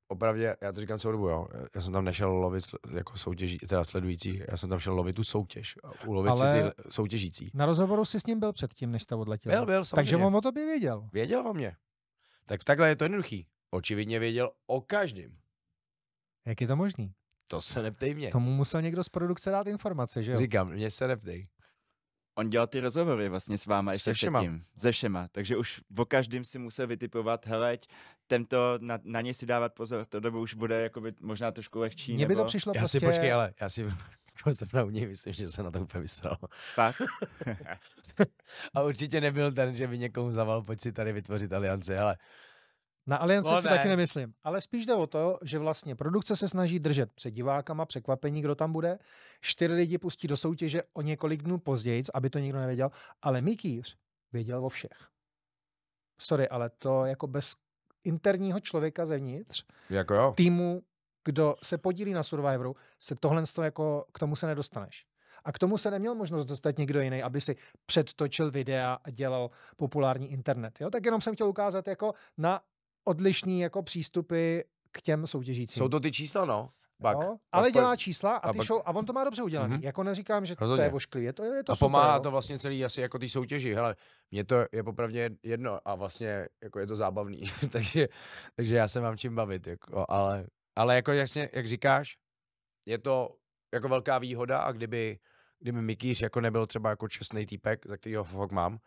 opravdu, já to říkám celou dobu, jo. Já jsem tam nešel lovit jako soutěží, teda sledující, já jsem tam šel lovit tu soutěž ulovit Ale si ty soutěžící. Na rozhovoru si s ním byl předtím, než jste odletěl. Byl, byl, Takže on o tobě věděl. Věděl o mě. Tak takhle je to jednoduchý. Očividně věděl o každém. Jak je to možný? To se neptej mě. Tomu musel někdo z produkce dát informace, že jo? Říkám, mě se neptej on dělal ty rozhovory vlastně s váma i se všema. Tím, se všema. Takže už o každém si musel vytipovat, hele, tento, na, na ně si dávat pozor, to dobu už bude jakoby možná trošku lehčí. Mně nebo... by to přišlo já prostě... si počkej, ale já si [laughs] jako zrovna u něj myslím, že se na to úplně vysral. Tak. [laughs] [laughs] a určitě nebyl ten, že by někomu zaval, pojď si tady vytvořit aliance, ale na Aliance si taky nemyslím, ale spíš jde o to, že vlastně produkce se snaží držet před divákama, překvapení, kdo tam bude. Čtyři lidi pustí do soutěže o několik dnů později, aby to nikdo nevěděl, ale Mikýř věděl o všech. Sorry, ale to jako bez interního člověka zevnitř, jako jo. týmu, kdo se podílí na Survivoru, se tohle z toho jako, k tomu se nedostaneš. A k tomu se neměl možnost dostat někdo jiný, aby si předtočil videa a dělal populární internet. Jo? Tak jenom jsem chtěl ukázat jako na odlišný jako přístupy k těm soutěžícím. Jsou to ty čísla, no. Pak, jo, ale pak, dělá čísla a, ty bak. show, a on to má dobře udělané. Mm-hmm. Jako neříkám, že Rozhodně. to je je to je, to A pomáhá super, to vlastně celý asi jako ty soutěži. Hele, mně to je popravdě jedno a vlastně jako je to zábavný, [laughs] takže, takže já se mám čím bavit. Jako, ale, ale jako jasně, jak říkáš, je to jako velká výhoda a kdyby, kdyby Mikýř jako nebyl třeba jako čestný týpek, za kterýho fakt mám,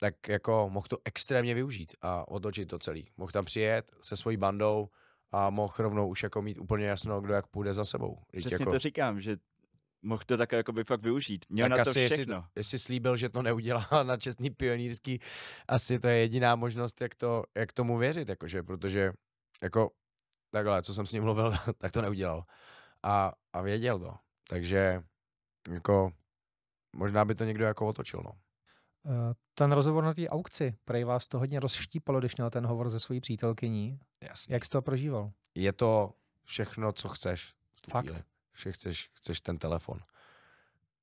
tak jako mohl to extrémně využít a otočit to celý. Mohl tam přijet se svojí bandou a mohl rovnou už jako mít úplně jasno, kdo jak půjde za sebou. Přesně jako... to říkám, že mohl to tak jako by fakt využít. Měl tak na asi, to asi, všechno. Jestli, jestli, slíbil, že to neudělá [laughs] na čestný pionýrský, asi to je jediná možnost, jak, to, jak tomu věřit, jakože, protože jako takhle, co jsem s ním mluvil, [laughs] tak to neudělal. A, a věděl to. Takže jako možná by to někdo jako otočil, no. Ten rozhovor na té aukci, prej vás to hodně rozštípalo, když měl ten hovor ze svojí přítelkyní. Jasně. Jak jsi to prožíval? Je to všechno, co chceš. Fakt? Vše chceš, chceš ten telefon.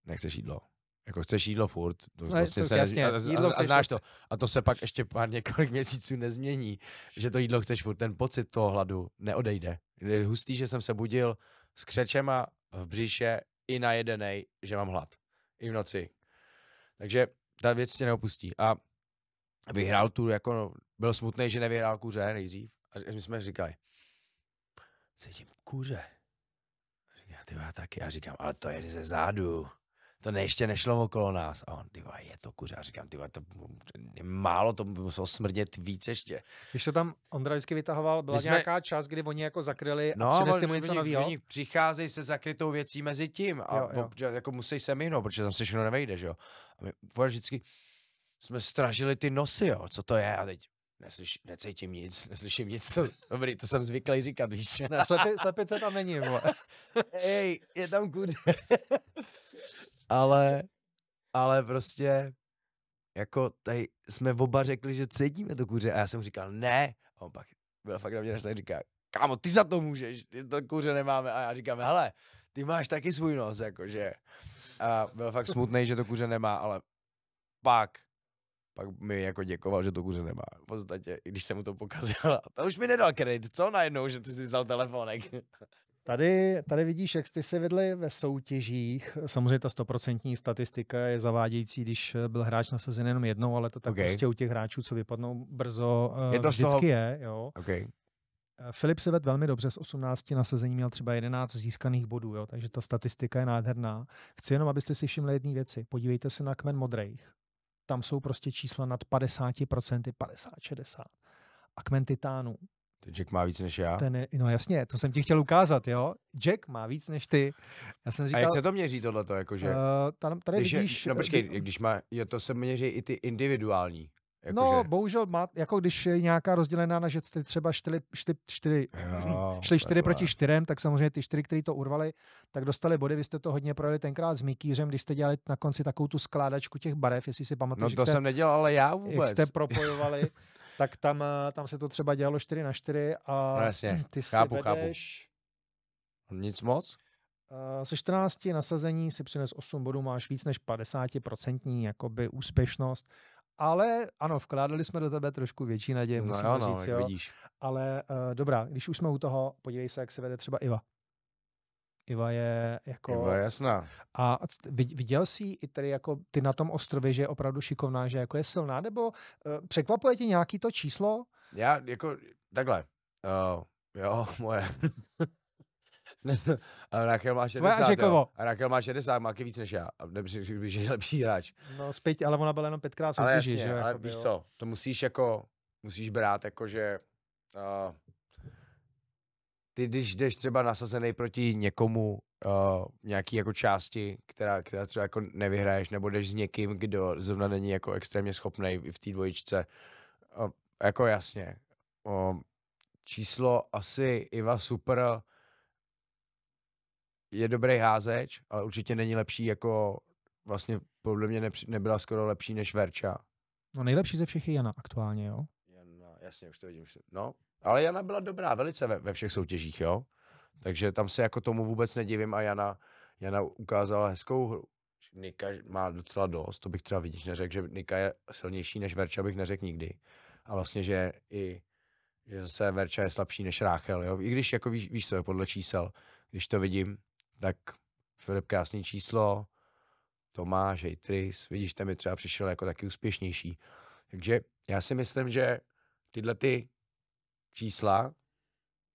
Nechceš jídlo. Jako chceš jídlo furt. To, no, vlastně to, se jasně, nez... jídlo a, a, znáš to. A to se pak ještě pár několik měsíců nezmění, že to jídlo chceš furt. Ten pocit toho hladu neodejde. Je hustý, že jsem se budil s křečema v břiše i na jedenej, že mám hlad. I v noci. Takže ta věc tě neopustí. A vyhrál tu, jako no, byl smutný, že nevyhrál kuře nejdřív. A my jsme říkali, cítím kuře. A Říkám ty já taky. Já říkám, ale to je ze zádu to ne, ještě nešlo okolo nás. A on, ty je to kuře. A říkám, ty to málo, to muselo smrdět víc ještě. Když to tam Ondra vždycky vytahoval, byla jsme... nějaká čas, kdy oni jako zakryli no, a přinesli mu něco nového? Oni přicházejí se zakrytou věcí mezi tím a jo, jo. Po, jako musí se minout, protože tam se všechno nevejde, že jo. A my vždycky jsme stražili ty nosy, jo, co to je a teď Neslyš, necítím nic, [laughs] neslyším nic. To, dobrý, to jsem zvyklý říkat, víš. Ne, slepi, slepice tam není, [laughs] Ej, je tam kuře. [laughs] ale, ale prostě jako tady jsme oba řekli, že cítíme to kuře a já jsem mu říkal ne. A on pak byl fakt na mě naštvaný, říká, kámo, ty za to můžeš, ty to kuře nemáme. A já říkám, hele, ty máš taky svůj nos, jakože. A byl fakt smutný, že to kuře nemá, ale pak, pak mi jako děkoval, že to kuře nemá. V podstatě, i když jsem mu to pokazil, [laughs] to už mi nedal kredit, co najednou, že ty jsi vzal telefonek. Tady, tady vidíš, jak ty se vedli ve soutěžích. Samozřejmě ta stoprocentní statistika je zavádějící, když eh, byl hráč nasazen jenom jednou, ale to tak okay. prostě u těch hráčů, co vypadnou brzo, eh, je to vždycky toho... je. Jo. Okay. Eh, Filip se vedl velmi dobře, z 18 nasazení měl třeba 11 získaných bodů, jo, takže ta statistika je nádherná. Chci jenom, abyste si všimli jedné věci. Podívejte se na kmen modrejch. Tam jsou prostě čísla nad 50%, 50-60. A kmen titánů, Jack má víc než já? Ten je, no jasně, to jsem ti chtěl ukázat, jo. Jack má víc než ty. Já jsem říkal, A jak se to měří tohleto, jakože? Uh, tam, tady když vidíš... Je, no eh, počkej, kdy, když má, jo, to se měří i ty individuální. Jako no, že... bohužel má, jako když je nějaká rozdělená na že ty třeba čtyři, čtyři, čtyři, jo, [laughs] šli čtyři proti čtyřem, tak samozřejmě ty čtyři, kteří to urvali, tak dostali body. Vy jste to hodně projeli tenkrát s Mikýřem, když jste dělali na konci takovou tu skládačku těch barev, jestli si no pamatuješ. No to jste, jsem nedělal, ale já vůbec. Jak jste propojovali. [laughs] tak tam, eh, tam se to třeba dělalo 4 na 4 a no, jasně. [clears throat] ty chápu, si vedeš... Chápu. Nic moc? Se eh, 14 nasazení si přines 8 bodů, máš víc než 50% jakoby úspěšnost. Ale ano, vkládali jsme do tebe trošku větší naděje, no, musím no, říct, no, jo. Vidíš. Ale uh, dobrá, když už jsme u toho, podívej se, jak se vede třeba Iva. Iva je jako... Iva je jasná. A viděl jsi i tady jako ty na tom ostrově, že je opravdu šikovná, že jako je silná, nebo uh, překvapuje tě nějaký to číslo? Já jako, takhle, uh, jo, [laughs] moje... a Rakel má 60, jo. A Rakel má 60, má víc než já. A nepřijde, že je lepší hráč. No zpět, ale ona byla jenom pětkrát soutěži, ale jasně, že? Ale jako víš co, to musíš jako, musíš brát jako, že uh, ty když jdeš třeba nasazený proti někomu, uh, nějaký jako části, která, která třeba jako nevyhraješ, nebo jdeš s někým, kdo zrovna není jako extrémně schopný v té dvojičce, uh, jako jasně. Uh, číslo asi Iva Super je dobrý házeč, ale určitě není lepší jako vlastně podle mě nepři, nebyla skoro lepší než Verča. No nejlepší ze všech je Jana aktuálně, jo? Jana, jasně, už to vidím. Už to, no, ale Jana byla dobrá velice ve, ve všech soutěžích, jo. Takže tam se jako tomu vůbec nedivím a Jana, Jana ukázala hezkou hru. Nika má docela dost, to bych třeba vidíš neřekl, že Nika je silnější než Verča, bych neřekl nikdy. A vlastně, že i že zase Verča je slabší než Ráchel, jo? I když jako víš, víš co, podle čísel, když to vidím, tak Filip krásný číslo, Tomáš, Hejtrys, vidíš, tam je třeba přišel jako taky úspěšnější. Takže já si myslím, že tyhle ty čísla,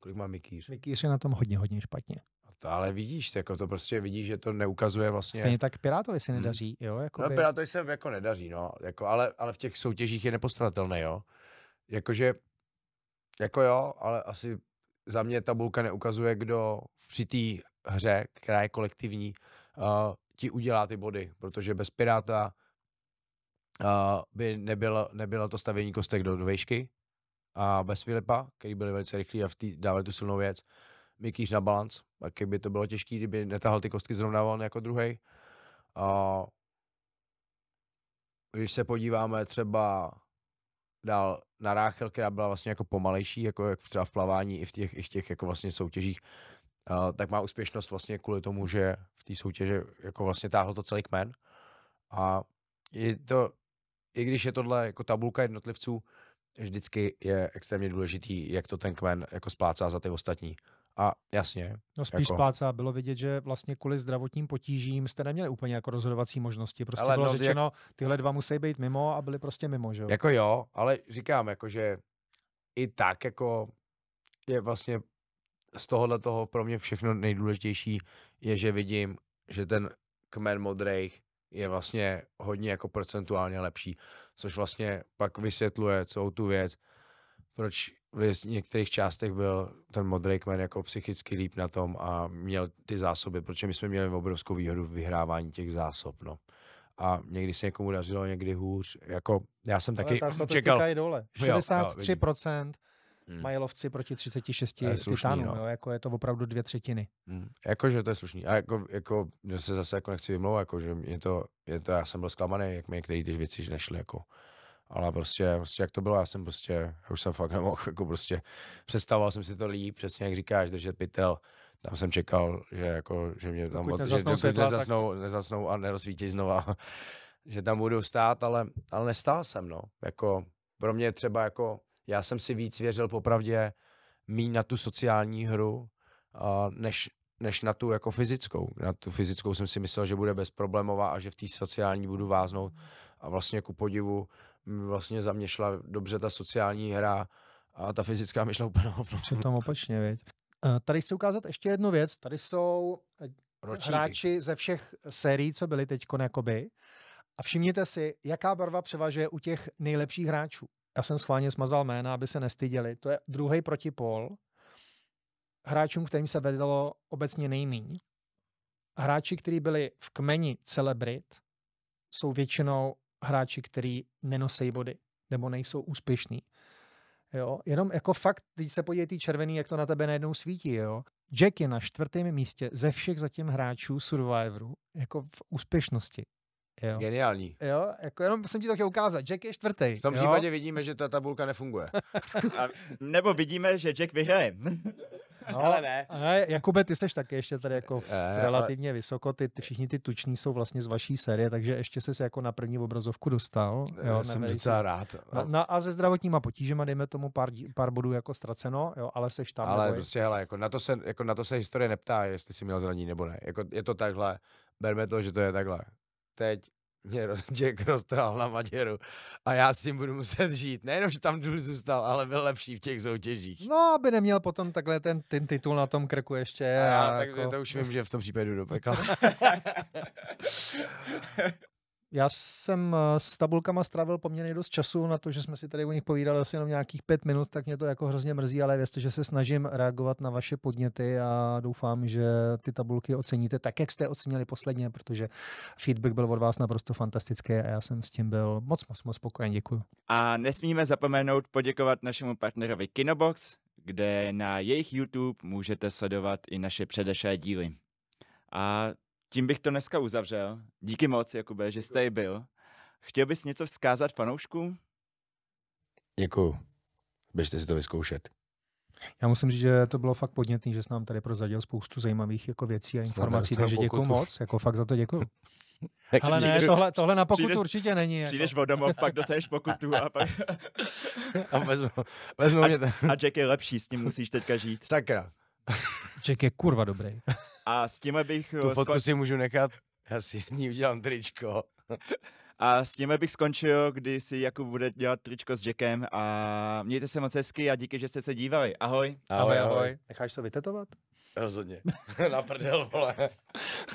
kolik má Mikýř? Mikýř je na tom hodně, hodně špatně. To, ale vidíš, jako to prostě vidíš, že to neukazuje vlastně. Stejně tak Pirátovi se hmm. nedaří, hmm. jo? Jakoby... No Pirátovi se jako nedaří, no, jako, ale, ale v těch soutěžích je nepostradatelný, jo. Jakože, jako jo, ale asi za mě tabulka neukazuje, kdo při té hře, která je kolektivní, uh, ti udělá ty body, protože bez Piráta uh, by nebylo, nebylo to stavění kostek do, do vejšky, a bez Filipa, který byli velice rychlí a v tý, dávali tu silnou věc. Mikýř na balanc, taky by to bylo těžké, kdyby netahal ty kostky zrovna on jako druhý. A když se podíváme třeba dál na Ráchel, která byla vlastně jako pomalejší, jako jak třeba v plavání i v těch, i v těch jako vlastně soutěžích, a, tak má úspěšnost vlastně kvůli tomu, že v té soutěži jako vlastně táhl to celý kmen. A je to, i když je tohle jako tabulka jednotlivců, vždycky je extrémně důležitý, jak to ten kmen jako splácá za ty ostatní. A jasně. No spíš jako... splácá, bylo vidět, že vlastně kvůli zdravotním potížím jste neměli úplně jako rozhodovací možnosti. Prostě ale bylo no, řečeno, jak... tyhle dva musí být mimo a byli prostě mimo, že jo? Jako jo, ale říkám, jako že i tak jako je vlastně z tohohle toho pro mě všechno nejdůležitější je, že vidím, že ten kmen modrých je vlastně hodně jako procentuálně lepší, což vlastně pak vysvětluje celou tu věc, proč v některých částech byl ten modrý kmen jako psychicky líp na tom a měl ty zásoby, protože my jsme měli obrovskou výhodu v vyhrávání těch zásob, no. A někdy se někomu dařilo, někdy hůř. Jako, já jsem taky Ale ta [laughs] čekal... je dole. 63% jo, jo, hmm. lovci proti 36 slušný, titánům, no. jo, jako je to opravdu dvě třetiny. Hmm. Jakože to je slušný. A jako, jako se zase jako nechci vymlouvat, jako, že je to, je to, já jsem byl zklamaný, jak mi některé ty věci nešly, jako. Ale prostě, prostě, jak to bylo, já jsem prostě, já už jsem fakt nemohl, [laughs] jako prostě, představoval jsem si to líp, přesně jak říkáš, držet pytel, tam jsem čekal, že jako, že mě tam, od, nezasnou, že, světla, nezasnou, tak... nezasnou a nerozsvítí znova, [laughs] že tam budu stát, ale, ale nestál jsem, no, jako, pro mě třeba jako já jsem si víc věřil popravdě míň na tu sociální hru, uh, než, než na tu jako fyzickou. Na tu fyzickou jsem si myslel, že bude bezproblémová a že v té sociální budu váznout. Hmm. A vlastně ku podivu vlastně za mě šla dobře ta sociální hra a ta fyzická mi šla úplně hovno. Jsem tam opačně, viď? Eh, tady chci ukázat ještě jednu věc. Tady jsou eh, Ročníky. hráči ze všech sérií, co byly teď jakoby. A všimněte si, jaká barva převažuje u těch nejlepších hráčů já jsem schválně smazal jména, aby se nestyděli. To je druhý protipol hráčům, kterým se vedlo obecně nejmíň. Hráči, kteří byli v kmeni celebrit, jsou většinou hráči, kteří nenosí body nebo nejsou úspěšní. Jo, jenom jako fakt, když se podívej ty červený, jak to na tebe najednou svítí, jo. Jack je na čtvrtém místě ze všech zatím hráčů Survivoru, jako v úspěšnosti. Jo. Geniální. Jo, jako jenom jsem ti to chtěl ukázat. Jack je čtvrtý. V tom jo? případě vidíme, že ta tabulka nefunguje. A, nebo vidíme, že Jack vyhraje. [laughs] No, ale ne. Ale Jakube, ty seš taky ještě tady jako e, relativně ale... vysoko, ty, ty, všichni ty tuční jsou vlastně z vaší série, takže ještě jsi jako na první obrazovku dostal. Eh, jo, jsem docela rád. Na, no, na, no a se zdravotníma potížema, dejme tomu pár, dí, pár bodů jako ztraceno, jo, ale seš tam. Ale prostě, hele, jako na, to se, jako na to se historie neptá, jestli jsi měl zraní nebo ne. Jako, je to takhle, berme to, že to je takhle teď mě [laughs] Jack roztrhal na Maděru a já s tím budu muset žít. Nejenom, že tam důl zůstal, ale byl lepší v těch soutěžích. No, aby neměl potom takhle ten, ten titul na tom krku ještě. A já, a tak jako... to už vím, že v tom případě jdu do pekla. [laughs] [laughs] Já jsem eh, s tabulkama strávil poměrně dost času na to, že jsme si tady o nich povídali asi jenom nějakých pět minut, tak mě to jako hrozně mrzí, ale věřte, že se snažím reagovat na vaše podněty a doufám, že ty tabulky oceníte tak, jak jste ocenili posledně, protože feedback byl od vás naprosto fantastický a já jsem s tím byl moc, moc, moc spokojen. Děkuji. A nesmíme zapomenout poděkovat našemu partnerovi Kinobox, kde na jejich YouTube můžete sledovat i naše předešlé díly. A tím bych to dneska uzavřel. Díky moc, Jakube, že jste byl. Chtěl bys něco vzkázat fanoušku? Děkuju. Běžte si to vyzkoušet. Já musím říct, že to bylo fakt podnětný, že jsi nám tady prozradil spoustu zajímavých jako věcí a informací, takže děkuji moc, jako fakt za to děkuji. [laughs] Ale ne, tohle, tohle na pokutu přijdeš, určitě není. Jako. Přijdeš o domov, pak dostaneš pokutu a pak... [laughs] a vezmu, vezmu a, mě ten... a Jack je lepší, s ním musíš teďka žít. Sakra. [laughs] Ček je kurva dobrý. A s tím bych... Tu eh, fotku skon... si můžu nechat, já si s ní udělám tričko. [laughs] A s tím bych skončil, kdy si jako bude dělat tričko s Jackem a mějte se moc hezky a díky, že jste se dívali. Ahoj. Ahoj, ahoj. ahoj. Necháš se vytetovat? Rozhodně. [laughs] Na prdel, vole.